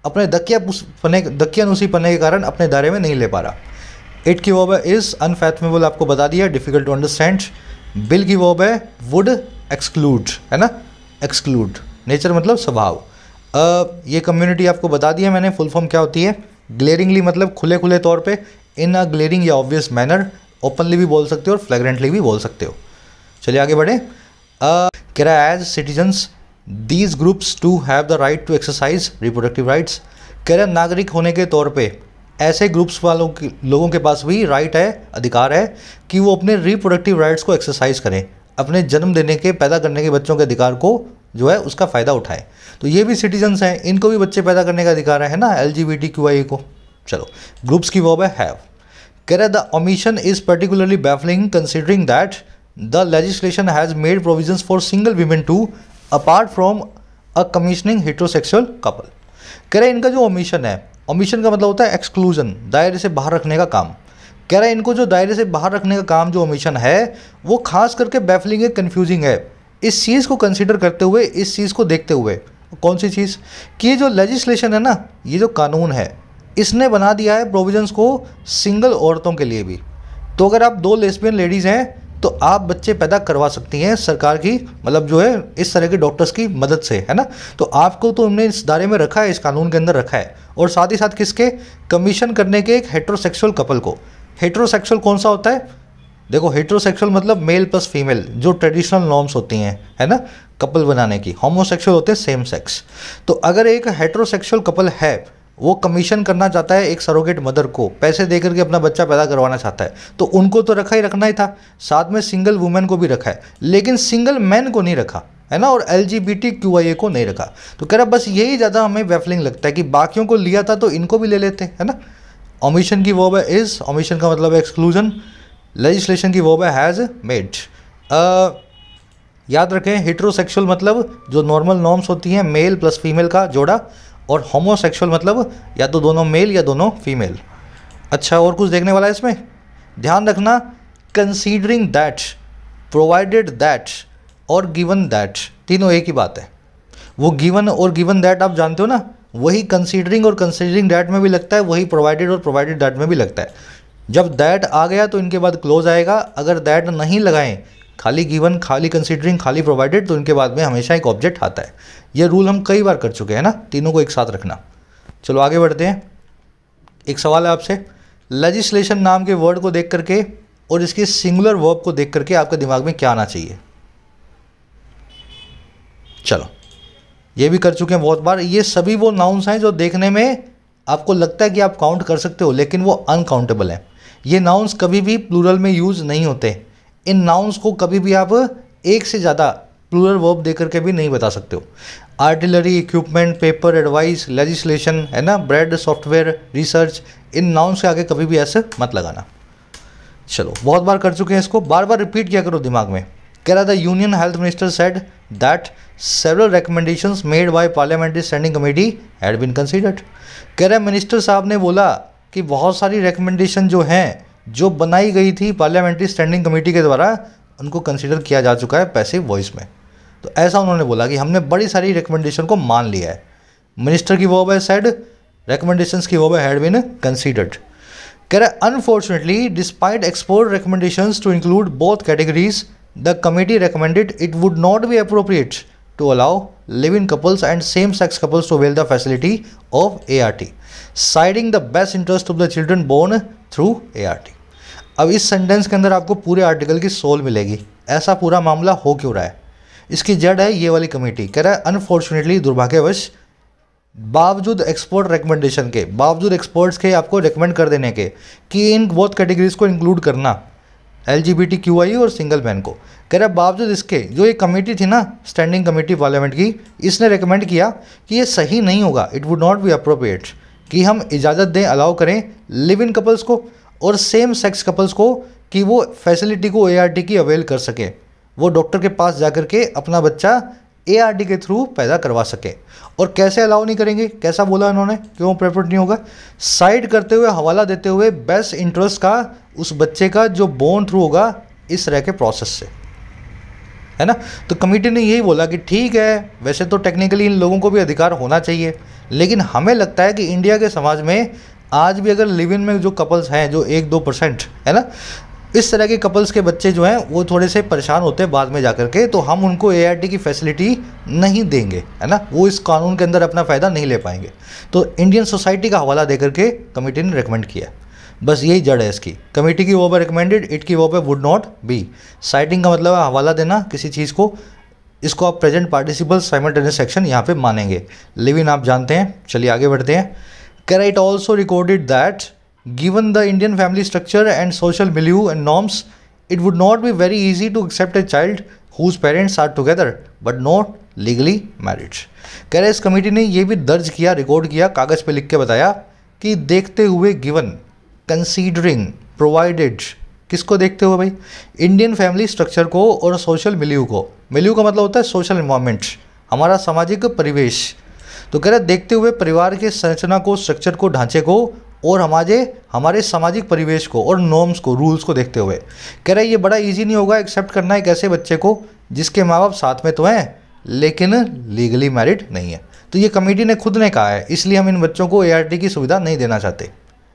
अपने दकिया पने दकियानुसी पने के कारण अपने दायरे में नहीं ले पा रहा इट की वॉब इज़ अनफैथमेबल आपको बता दिया डिफिकल्ट टू अंडरस्टैंड बिल की वॉब है वुड एक्सक्लूड है ना एक्सक्लूड नेचर मतलब स्वभाव uh, ये कम्युनिटी आपको बता दिया मैंने फुल फॉर्म क्या होती है ग्लेरिंगली मतलब खुले खुले तौर पे इन अ ग्लेयरिंग या ऑब्वियस मैनर ओपनली भी बोल सकते हो और फ्लैग्रेंटली भी बोल सकते हो चलिए आगे बढ़े करा as citizens these groups to have the right to exercise reproductive rights कह रहे नागरिक होने के तौर पे ऐसे ग्रुप्स वालों के लोगों के पास भी राइट है अधिकार है कि वो अपने रिप्रोडक्टिव राइट्स को एक्सरसाइज करें अपने जन्म देने के पैदा करने के बच्चों के अधिकार को जो है उसका फ़ायदा उठाएं तो ये भी सिटीजन्स हैं इनको भी बच्चे पैदा करने का अधिकार है ना L G B T Q I को चलो ग्रुप्स की वॉब हैव कह रहे the omission is particularly baffling considering that the legislation has made provision for single women too apart from a commissioning heterosexual couple कह रहे इनका जो omission है ओमिशन का मतलब होता है एक्सक्लूजन दायरे से बाहर रखने का काम कह रहा है इनको जो दायरे से बाहर रखने का काम जो ओमिशन है वो खास करके बैफलिंग है कन्फ्यूजिंग है इस चीज़ को कंसिडर करते हुए इस चीज़ को देखते हुए कौन सी चीज़ कि ये जो लेजिस्लेशन है ना ये जो कानून है इसने बना दिया है प्रोविजंस को सिंगल औरतों के लिए भी तो अगर आप दो लेस्बियन लेडीज़ हैं तो आप बच्चे पैदा करवा सकती हैं सरकार की मतलब जो है इस तरह के डॉक्टर्स की मदद से है ना तो आपको तो हमने इस दायरे में रखा है इस कानून के अंदर रखा है और साथ ही साथ किसके कमीशन करने के एक हेट्रोसेक्सुअल कपल को हेट्रोसेक्सुअल कौन सा होता है देखो हेट्रोसेक्सुअल मतलब मेल प्लस फीमेल जो ट्रेडिशनल नॉर्म्स होती हैं है ना कपल बनाने की होमोसेक्सुअल होते हैं सेम सेक्स तो अगर एक हेट्रोसेक्सुअल कपल है वो कमीशन करना चाहता है एक सरोगेट मदर को पैसे दे करके अपना बच्चा पैदा करवाना चाहता है तो उनको तो रखा ही रखना ही था साथ में सिंगल वुमेन को भी रखा है लेकिन सिंगल मैन को नहीं रखा है ना और एल जी बी टी को नहीं रखा तो कह रहा बस यही ज़्यादा हमें वेफलिंग लगता है कि बाकियों को लिया था तो इनको भी ले लेते है ना ओमिशन की वॉब है इज़ ओमिशन का मतलब है एक्सक्लूजन लेजिस्लेशन की वॉब है हैज़ मेड याद रखें हिट्रोसेक्सुअल मतलब जो नॉर्मल नॉर्म्स होती हैं मेल प्लस फीमेल का जोड़ा और होमोसेक्सुअल मतलब या तो दोनों मेल या दोनों फीमेल अच्छा और कुछ देखने वाला है इसमें ध्यान रखना कंसीडरिंग दैट प्रोवाइडेड दैट और गिवन दैट तीनों एक ही बात है वो गिवन और गिवन दैट आप जानते हो ना वही कंसीडरिंग और कंसीडरिंग दैट में भी लगता है वही प्रोवाइडेड और प्रोवाइडेड दैट में भी लगता है जब दैट आ गया तो इनके बाद क्लोज आएगा अगर दैट नहीं लगाएं खाली गिवन खाली कंसिडरिंग खाली प्रोवाइडेड तो इनके बाद में हमेशा एक ऑब्जेक्ट आता है ये रूल हम कई बार कर चुके हैं ना तीनों को एक साथ रखना चलो आगे बढ़ते हैं एक सवाल है आपसे लजिस्लेशन नाम के वर्ड को देख करके और इसके सिंगुलर वर्ब को देख करके आपके दिमाग में क्या आना चाहिए चलो ये भी कर चुके हैं बहुत बार ये सभी वो नाउन्स हैं जो देखने में आपको लगता है कि आप काउंट कर सकते हो लेकिन वो अनकाउंटेबल हैं ये नाउन्स कभी भी प्लूरल में यूज़ नहीं होते इन नाउन्स को कभी भी आप एक से ज़्यादा प्लूरल वर्ब दे करके भी नहीं बता सकते हो artillery equipment paper advice legislation है ना ब्रेड सॉफ्टवेयर रिसर्च इन नाउन्स के आगे कभी भी ऐसे मत लगाना चलो बहुत बार कर चुके हैं इसको बार बार रिपीट किया करो दिमाग में कह रहा था union health minister said that several recommendations made by parliamentary standing committee had been considered कह रहे मिनिस्टर साहब ने बोला कि बहुत सारी रिकमेंडेशन जो हैं जो बनाई गई थी पार्लियामेंट्री स्टैंडिंग कमेटी के द्वारा उनको कंसिडर किया जा चुका है पैसे वॉइस में तो ऐसा उन्होंने बोला कि हमने बड़ी सारी रिकमेंडेशन को मान लिया है मिनिस्टर की वो बाय सेड रिकमेंडेशन की वो बाय हैड बिन कंसिडर्ड कह रहे unfortunately despite expert recommendation to include both categories the committee recommended it would not be appropriate to allow live in couples and same sex couples to avail the facility of A R T citing the best interest of the children born through A अब इस sentence के अंदर आपको पूरे article की soul मिलेगी ऐसा पूरा मामला हो क्यों रहा है इसकी जड़ है ये वाली कमेटी कह रहा है अनफॉर्चुनेटली दुर्भाग्यवश बावजूद एक्सपोर्ट रिकमेंडेशन के बावजूद एक्सपोर्ट्स के आपको रिकमेंड कर देने के कि इन बहुत कैटेगरीज को इंक्लूड करना L G B T Q I और सिंगल मैन को कह रहा बावजूद इसके जो ये कमेटी थी ना स्टैंडिंग कमेटी पार्लियामेंट की इसने रिकमेंड किया कि ये सही नहीं होगा it would not be appropriate कि हम इजाज़त दें अलाउ करें लिव इन कपल्स को और सेम सेक्स कपल्स को कि वो फैसिलिटी को ए की अवेल कर सकें वो डॉक्टर के पास जा कर के अपना बच्चा ए के थ्रू पैदा करवा सके और कैसे अलाउ नहीं करेंगे कैसा बोला इन्होंने क्यों प्रेफर्ड नहीं होगा साइड करते हुए हवाला देते हुए बेस्ट इंटरेस्ट का उस बच्चे का जो बोन थ्रू होगा इस तरह के प्रोसेस से है ना तो कमेटी ने यही बोला कि ठीक है वैसे तो टेक्निकली इन लोगों को भी अधिकार होना चाहिए लेकिन हमें लगता है कि इंडिया के समाज में आज भी अगर लिव इन में जो कपल्स हैं जो एक दो परसेंट है ना इस तरह के कपल्स के बच्चे जो हैं वो थोड़े से परेशान होते हैं बाद में जा कर के तो हम उनको ए की फैसिलिटी नहीं देंगे है ना वो इस कानून के अंदर अपना फ़ायदा नहीं ले पाएंगे तो इंडियन सोसाइटी का हवाला दे करके कमेटी ने रिकमेंड किया बस यही जड़ है इसकी कमेटी की वो पर रिकमेंडेड इट की वो पर वुड नॉट बी साइटिंग का मतलब है हवाला देना किसी चीज़ को इसको आप प्रेजेंट पार्टिसिपल साइमल्टेनियस सेक्शन यहाँ पे मानेंगे लिविन आप जानते हैं चलिए आगे बढ़ते हैं it also recorded that given the Indian family structure and social milieu and norms it would not be very easy to accept a child whose parents are together but not legally married कह रहे इस committee ने ये भी दर्ज किया record किया कागज़ पे लिख के बताया कि देखते हुए गिवन कंसीडरिंग प्रोवाइडेड किसको देखते हो भाई इंडियन फैमिली स्ट्रक्चर को और सोशल मिल्यू को मिल्यू का मतलब होता है सोशल इन्वायरमेंट हमारा सामाजिक परिवेश तो कह रहे देखते हुए परिवार के संरचना को स्ट्रक्चर को ढांचे को और हमारे हमारे सामाजिक परिवेश को और नॉर्म्स को रूल्स को देखते हुए कह रहे ये बड़ा इजी नहीं होगा एक्सेप्ट करना एक ऐसे बच्चे को जिसके माँ बाप साथ में तो हैं लेकिन लीगली मैरिड नहीं है तो ये कमेटी ने खुद ने कहा है इसलिए हम इन बच्चों को ए की सुविधा नहीं देना चाहते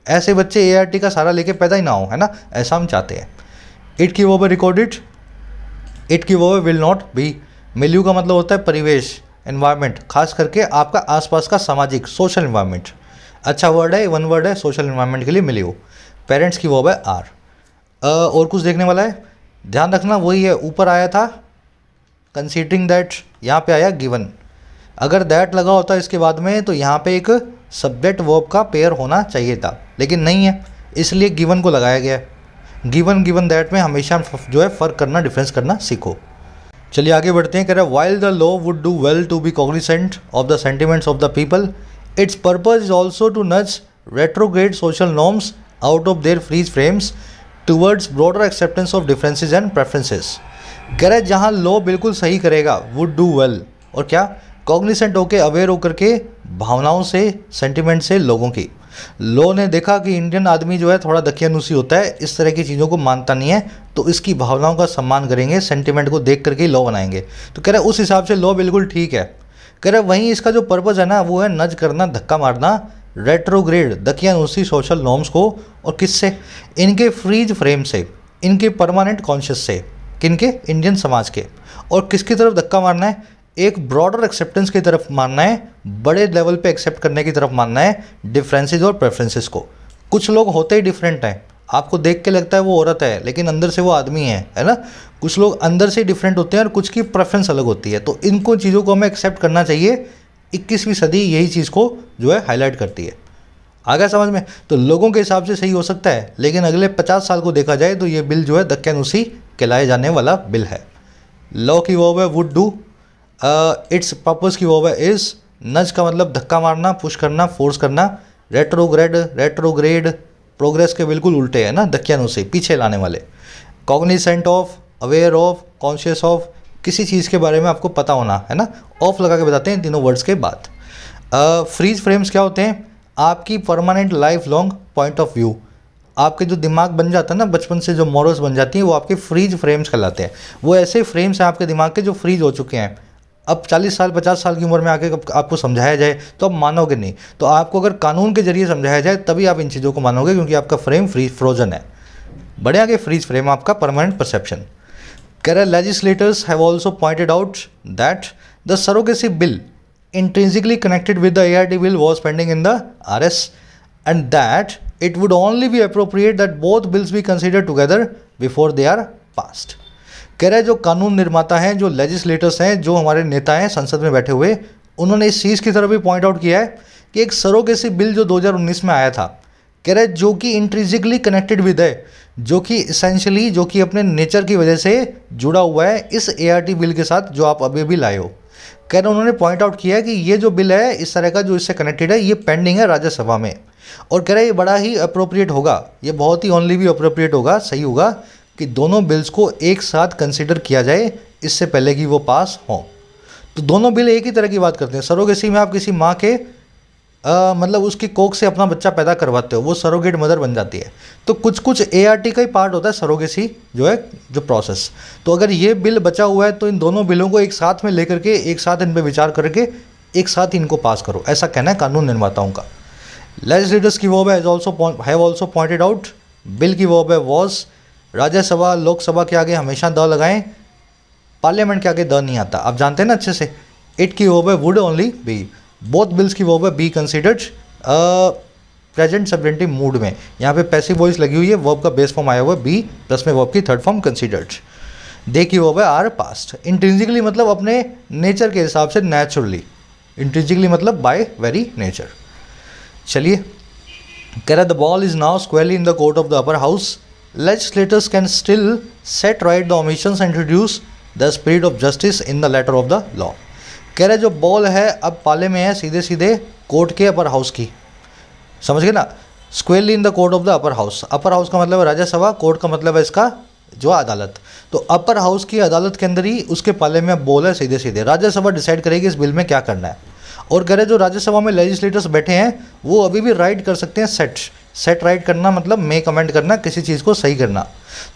ऐसे बच्चे ए का सारा लेके पैदा ही ना हो है ना ऐसा हम चाहते हैं इट की वो वे रिकॉर्डेड इट की वो विल नॉट बी मिल्यू का मतलब होता है परिवेश इन्वायरमेंट खास करके आपका आसपास का सामाजिक सोशल इन्वायरमेंट अच्छा वर्ड है वन वर्ड है सोशल इन्वायरमेंट के लिए मिल्यू पेरेंट्स की वो है आर और कुछ देखने वाला है ध्यान रखना वही है ऊपर आया था कंसीडरिंग दैट यहाँ पे आया गिवन अगर दैट लगा होता इसके बाद में तो यहाँ पे एक सब्जेक्ट वर्ब का पेयर होना चाहिए था लेकिन नहीं है इसलिए गिवन को लगाया गया है गिवन गिवन दैट में हमेशा जो है फ़र्क करना डिफरेंस करना सीखो चलिए आगे बढ़ते हैं कह रहे while the law would do well to be cognisant of the sentiments of the people its purpose is also to nudge retrograde social norms out of their freeze frames towards broader acceptance of differences and preferences कह रहे जहाँ law बिल्कुल सही करेगा would do well और क्या cognisant होकर aware होकर के भावनाओं से सेंटिमेंट से लोगों की लो ने देखा कि इंडियन आदमी जो है थोड़ा दखियानुसी होता है इस तरह की चीज़ों को मानता नहीं है तो इसकी भावनाओं का सम्मान करेंगे सेंटिमेंट को देख करके लॉ बनाएंगे तो कह रहे उस हिसाब से लॉ बिल्कुल ठीक है कह रहे वहीं इसका जो पर्पज़ है ना वो है नज करना धक्का मारना रेट्रोग्रेड दखियानुसी सोशल नॉर्म्स को और किससे इनके फ्रीज फ्रेम से इनके परमानेंट कॉन्शियस से किनके इंडियन समाज के और किसकी तरफ धक्का मारना है एक ब्रॉडर एक्सेप्टेंस की तरफ मानना है बड़े लेवल पे एक्सेप्ट करने की तरफ मानना है डिफरेंसेस और प्रेफरेंसेस को कुछ लोग होते ही डिफरेंट हैं आपको देख के लगता है वो औरत है लेकिन अंदर से वो आदमी है है ना कुछ लोग अंदर से डिफरेंट होते हैं और कुछ की प्रेफरेंस अलग होती है तो इनको चीज़ों को हमें एक्सेप्ट करना चाहिए इक्कीसवीं सदी यही चीज़ को जो है हाईलाइट करती है आ गया समझ में तो लोगों के हिसाब से सही हो सकता है लेकिन अगले पचास साल को देखा जाए तो ये बिल जो है दक्कनूसी कहलाए जाने वाला बिल है लॉ की वो है वुड डू इट्स पर्पज़ की वो है इज़ नज का मतलब धक्का मारना पुश करना फोर्स करना रेट्रोग्रेड रेट्रोग्रेड प्रोग्रेस के बिल्कुल उल्टे है ना धक्यानु से पीछे लाने वाले cognisant of aware of conscious of किसी चीज़ के बारे में आपको पता होना है ना ऑफ लगा के बताते हैं तीनों वर्ड्स के बाद फ्रीज uh, फ्रेम्स क्या होते हैं आपकी permanent life long point of view आपके जो दिमाग बन जाता है ना बचपन से जो मॉरल्स बन जाती हैं वो आपके फ्रीज फ्रेम्स कहलाते हैं वो ऐसे फ्रेम्स हैं आपके दिमाग के जो फ्रीज हो चुके हैं अब 40 साल 50 साल की उम्र में आके आपको समझाया जाए तो आप मानोगे नहीं तो आपको अगर कानून के जरिए समझाया जाए तभी आप इन चीज़ों को मानोगे क्योंकि आपका फ्रेम फ्री फ्रोजन है बढ़िया के फ्रीज फ्रेम आपका परमानेंट परसेप्शन कह रहे legislators have also pointed out that the surrogacy bill intrinsically connected with the A bill was pending in the R S and that it would only be appropriate that both bills be consider together before they are passed कह रहे जो कानून निर्माता हैं जो legislators हैं जो हमारे नेता हैं संसद में बैठे हुए उन्होंने इस चीज़ की तरफ भी पॉइंट आउट किया है कि एक सरोगेसी बिल जो 2019 में आया था कह रहे जो कि इंट्रिजिकली कनेक्टेड विद है जो कि इसेंशली जो कि अपने नेचर की वजह से जुड़ा हुआ है इस ए बिल के साथ जो आप अभी भी लाए हो कह रहे उन्होंने पॉइंट आउट किया है कि ये जो बिल है इस तरह का जो इससे कनेक्टेड है ये पेंडिंग है राज्यसभा में और कह रहे ये बड़ा ही अप्रोप्रिएट होगा ये बहुत ही ओनली भी अप्रोप्रिएट होगा सही होगा कि दोनों बिल्स को एक साथ कंसिडर किया जाए इससे पहले कि वो पास हों तो दोनों बिल एक ही तरह की बात करते हैं सरोगेसी में आप किसी माँ के आ, मतलब उसकी कोख से अपना बच्चा पैदा करवाते हो वो सरोगेट मदर बन जाती है तो कुछ कुछ ए का ही पार्ट होता है सरोगेसी जो है जो प्रोसेस तो अगर ये बिल बचा हुआ है तो इन दोनों बिलों को एक साथ में लेकर के एक साथ इन पर विचार करके एक साथ इनको पास करो ऐसा कहना है कानून निर्माताओं का लेजिस्लेटर्स की verb also have also pointed out bill की वॉब है वॉज राज्यसभा लोकसभा के आगे हमेशा द लगाएं पार्लियामेंट के आगे द नहीं आता आप जानते हैं ना अच्छे से इट की वो would only be both bills की वो be considered present subjunctive mood में यहाँ पे पैसिव वॉइस लगी हुई है वर्ब का बेस फॉर्म आया हुआ है बी प्लस में वर्ब की थर्ड फॉर्म कंसिडर्ड दे की वो आर पास्ट इंटेंजिकली मतलब अपने नेचर के हिसाब से नेचुरली इंटेंजिकली मतलब बाय वेरी नेचर चलिए कह रहा the ball is now squarely in the court of the upper house legislators can still set right the omissions and introduce the spirit of justice in the letter of the law कह रहे जो ball है अब पाले में है सीधे सीधे कोर्ट के अपर हाउस की समझ गए ना squarely in the court of the upper house upper house का मतलब है राज्यसभा कोर्ट का मतलब है इसका जो अदालत तो अपर हाउस की अदालत के अंदर ही उसके पाले में बॉल है सीधे सीधे राज्यसभा डिसाइड करेगी इस बिल में क्या करना है और कह रहे जो राज्यसभा में लेजिस्लेटर्स बैठे हैं वो अभी भी राइड कर सकते हैं सेट सेट राइट करना मतलब में कमेंट करना किसी चीज़ को सही करना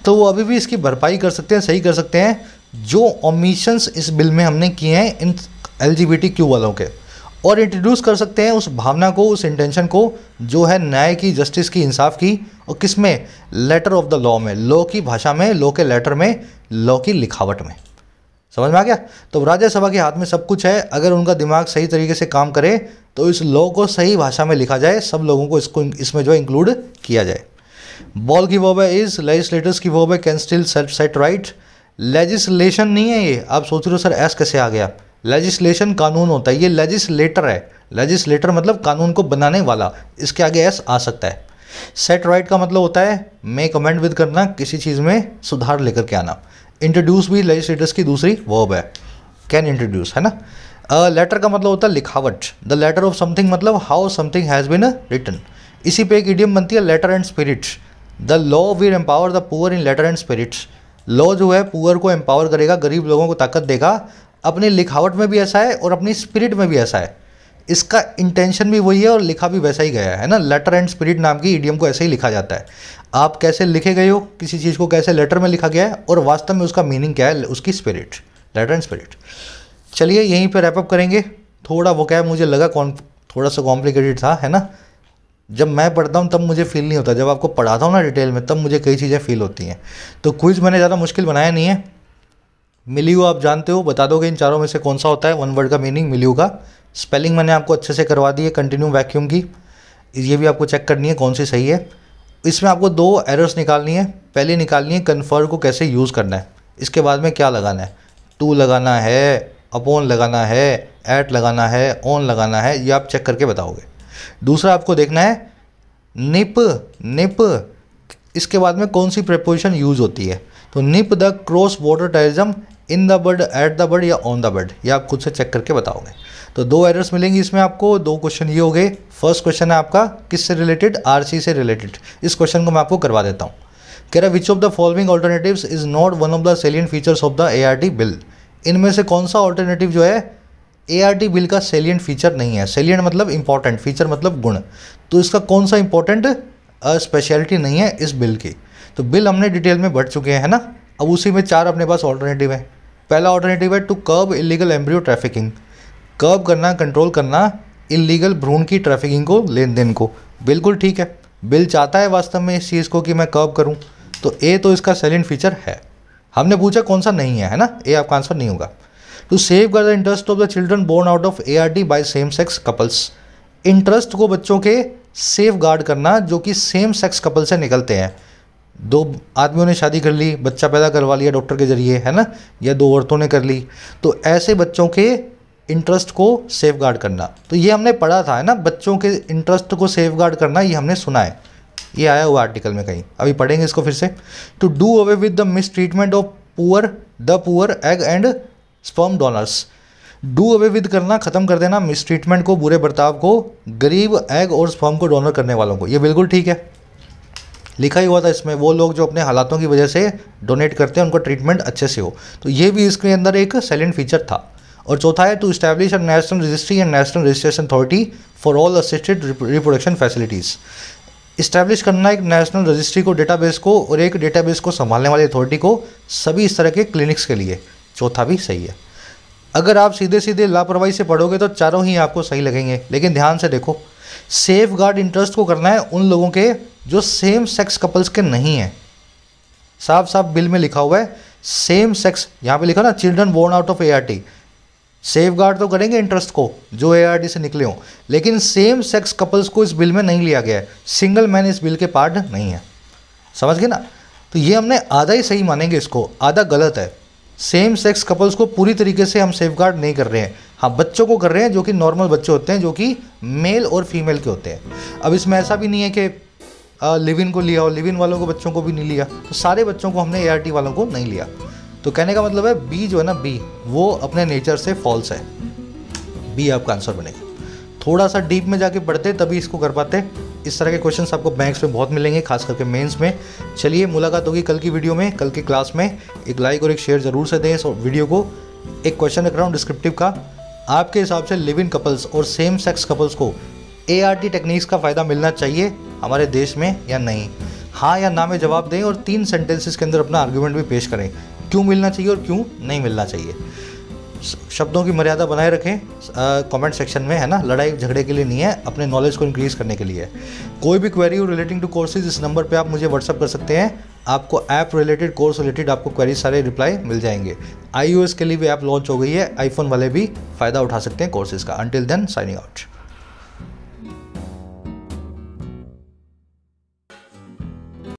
तो वो अभी भी इसकी भरपाई कर सकते हैं सही कर सकते हैं जो ओमिशंस इस बिल में हमने किए हैं इन एल वालों के और इंट्रोड्यूस कर सकते हैं उस भावना को उस इंटेंशन को जो है न्याय की जस्टिस की इंसाफ की और किस में लेटर ऑफ द लॉ में लॉ की भाषा में लॉ के लेटर में लॉ की लिखावट में समझ में आ गया तो राज्यसभा के हाथ में सब कुछ है अगर उनका दिमाग सही तरीके से काम करे तो इस लॉ को सही भाषा में लिखा जाए सब लोगों को इसको इसमें जो है इंक्लूड किया जाए बॉल की वॉब है इज लेजिस्लेटर्स की वॉब है can still self set right legislation नहीं है ये आप सोच रहे हो सर एस कैसे आ गया लेजिस्लेशन कानून होता है ये लेजिस्लेटर है लेजिस्लेटर मतलब कानून को बनाने वाला इसके आगे एस आ सकता है सेट राइट का मतलब होता है मे कमेंट विद करना किसी चीज़ में सुधार लेकर के आना इंट्रोड्यूस भी लेजिस्लेटर्स की दूसरी वर्ब है कैन इंट्रोड्यूस है ना लेटर का मतलब होता है लिखावट द लेटर ऑफ समथिंग मतलब how something has been written इसी पे एक इडियम बनती है letter and spirit the law will empower the poor in letter and spirit law जो है पुअर को एम्पावर करेगा गरीब लोगों को ताकत देगा अपनी लिखावट में भी ऐसा है और अपनी स्पिरिट में भी ऐसा है इसका इंटेंशन भी वही है और लिखा भी वैसा ही गया है ना लेटर एंड स्पिरिट नाम की ईडियम को ऐसे ही लिखा जाता है आप कैसे लिखे गए हो किसी चीज़ को कैसे लेटर में लिखा गया है और वास्तव में उसका मीनिंग क्या है उसकी स्पिरिट लेटर एंड स्पिरिट चलिए यहीं पर रैपअप करेंगे थोड़ा वो क्या मुझे लगा कौन थोड़ा सा कॉम्प्लिकेटेड था है ना जब मैं पढ़ता हूँ तब मुझे फील नहीं होता जब आपको पढ़ाता हूँ ना डिटेल में तब मुझे कई चीज़ें फील होती हैं तो क्विज़ मैंने ज़्यादा मुश्किल बनाया नहीं है मिली आप जानते हो बता दोगे इन चारों में से कौन सा होता है वन वर्ड का मीनिंग मिली का स्पेलिंग मैंने आपको अच्छे से करवा दी है कंटिन्यू वैक्यूम की ये भी आपको चेक करनी है कौन सी सही है इसमें आपको दो एरर्स निकालनी है पहले निकालनी है कन्फर्म को कैसे यूज़ करना है इसके बाद में क्या लगाना है टू लगाना है अपोन लगाना है ऐट लगाना है ऑन लगाना है ये आप चेक करके बताओगे दूसरा आपको देखना है निप निप इसके बाद में कौन सी प्रपोजिशन यूज़ होती है तो nip the cross border terrorism in the bud at the bud या ऑन द बर्ड ये आप खुद से चेक करके बताओगे तो दो एरर्स मिलेंगी इसमें आपको दो क्वेश्चन ये हो गए फर्स्ट क्वेश्चन है आपका किससे रिलेटेड आरसी से रिलेटेड इस क्वेश्चन को मैं आपको करवा देता हूँ कह रहा which of the following alternative is not one of the salient features of the A bill इनमें से कौन सा ऑल्टरनेटिव जो है ए बिल का सेलियंट फीचर नहीं है सेलियंट मतलब इंपॉर्टेंट फीचर मतलब गुण तो इसका कौन सा इंपॉर्टेंट स्पेशलिटी नहीं है इस बिल की तो बिल हमने डिटेल में बढ़ चुके हैं ना अब उसी में चार अपने पास ऑल्टरनेटिव हैं पहला ऑल्टरनेटिव है to curb illegal embryo trafficking curb करना कंट्रोल करना इलीगल भ्रूण की ट्रैफिकिंग को लेन देन को बिल्कुल ठीक है बिल चाहता है वास्तव में इस चीज़ को कि मैं कर्व करूँ तो ए तो इसका सेलेंट फीचर है हमने पूछा कौन सा नहीं है है ना ए आपका आंसर नहीं होगा to safeguard the interest of the children born out of A R D by same sex couples interest को बच्चों के सेफ गार्ड करना जो कि सेम सेक्स कपल से निकलते हैं दो आदमियों ने शादी कर ली बच्चा पैदा करवा लिया डॉक्टर के जरिए है ना या दो औरतों ने कर ली तो ऐसे बच्चों के इंटरेस्ट को सेफ गार्ड करना तो ये हमने पढ़ा था है ना बच्चों के इंटरेस्ट को सेफ गार्ड करना ये हमने सुना है ये आया हुआ आर्टिकल में कहीं अभी पढ़ेंगे इसको फिर से to do away with the mistreatment of poor the poor egg and sperm donors do away with करना ख़त्म कर देना मिस ट्रीटमेंट को बुरे बर्ताव को गरीब एग और स्पर्म को डोनर करने वालों को ये बिल्कुल ठीक है लिखा ही हुआ था इसमें वो लोग जो अपने हालातों की वजह से डोनेट करते हैं उनको ट्रीटमेंट अच्छे से हो तो ये भी इसके अंदर एक सैलेंट फीचर था और चौथा है to establish a national registry and national registration authority for all assisted reproduction facilities establish करना एक नेशनल रजिस्ट्री को डेटाबेस को और एक डेटाबेस को संभालने वाली अथॉरिटी को सभी इस तरह के क्लिनिक्स के लिए चौथा भी सही है अगर आप सीधे सीधे लापरवाही से पढ़ोगे तो चारों ही आपको सही लगेंगे लेकिन ध्यान से देखो सेफ गार्ड इंटरेस्ट को करना है उन लोगों के जो सेम सेक्स कपल्स के नहीं हैं साफ साफ बिल में लिखा हुआ है सेम सेक्स यहाँ पे लिखा ना children born out of A R T safeguard तो करेंगे इंटरेस्ट को जो ए से निकले हों लेकिन सेम सेक्स कपल्स को इस बिल में नहीं लिया गया है सिंगल मैन इस बिल के पार्ट नहीं है समझ गए ना तो ये हमने आधा ही सही मानेंगे इसको आधा गलत है सेम सेक्स कपल्स को पूरी तरीके से हम सेफ गार्ड नहीं कर रहे हैं हाँ बच्चों को कर रहे हैं जो कि नॉर्मल बच्चे होते हैं जो कि मेल और फीमेल के होते हैं अब इसमें ऐसा भी नहीं है कि लिव इन को लिया और लिव इन वालों को बच्चों को भी नहीं लिया तो सारे बच्चों को हमने ए वालों को नहीं लिया तो कहने का मतलब है बी जो है ना बी वो अपने नेचर से फॉल्स है बी आपका आंसर बनेगा थोड़ा सा डीप में जाके पढ़ते तभी इसको कर पाते इस तरह के क्वेश्चन आपको बैंक्स में बहुत मिलेंगे खास करके मेंस में चलिए मुलाकात होगी कल की वीडियो में कल की क्लास में एक लाइक और एक शेयर ज़रूर से दें इस वीडियो को एक क्वेश्चन रख रहा हूँ डिस्क्रिप्टिव का आपके हिसाब से लिव इन कपल्स और सेम सेक्स कपल्स को ए आर टी टेक्निक्स का फ़ायदा मिलना चाहिए हमारे देश में या नहीं हाँ या ना में जवाब दें और तीन सेंटेंसेस के अंदर अपना आर्ग्यूमेंट भी पेश करें क्यों मिलना चाहिए और क्यों नहीं मिलना चाहिए शब्दों की मर्यादा बनाए रखें कमेंट सेक्शन में है ना लड़ाई झगड़े के लिए नहीं है अपने नॉलेज को इंक्रीज़ करने के लिए कोई भी क्वेरी रिलेटिंग टू कोर्सेज इस नंबर पे आप मुझे व्हाट्सअप कर सकते हैं आपको ऐप रिलेटेड कोर्स रिलेटेड आपको क्वेरी सारे रिप्लाई मिल जाएंगे आई के लिए भी ऐप लॉन्च हो गई है आईफोन वाले भी फ़ायदा उठा सकते हैं कोर्सेज़ का अंटिल देन साइनिंग आउट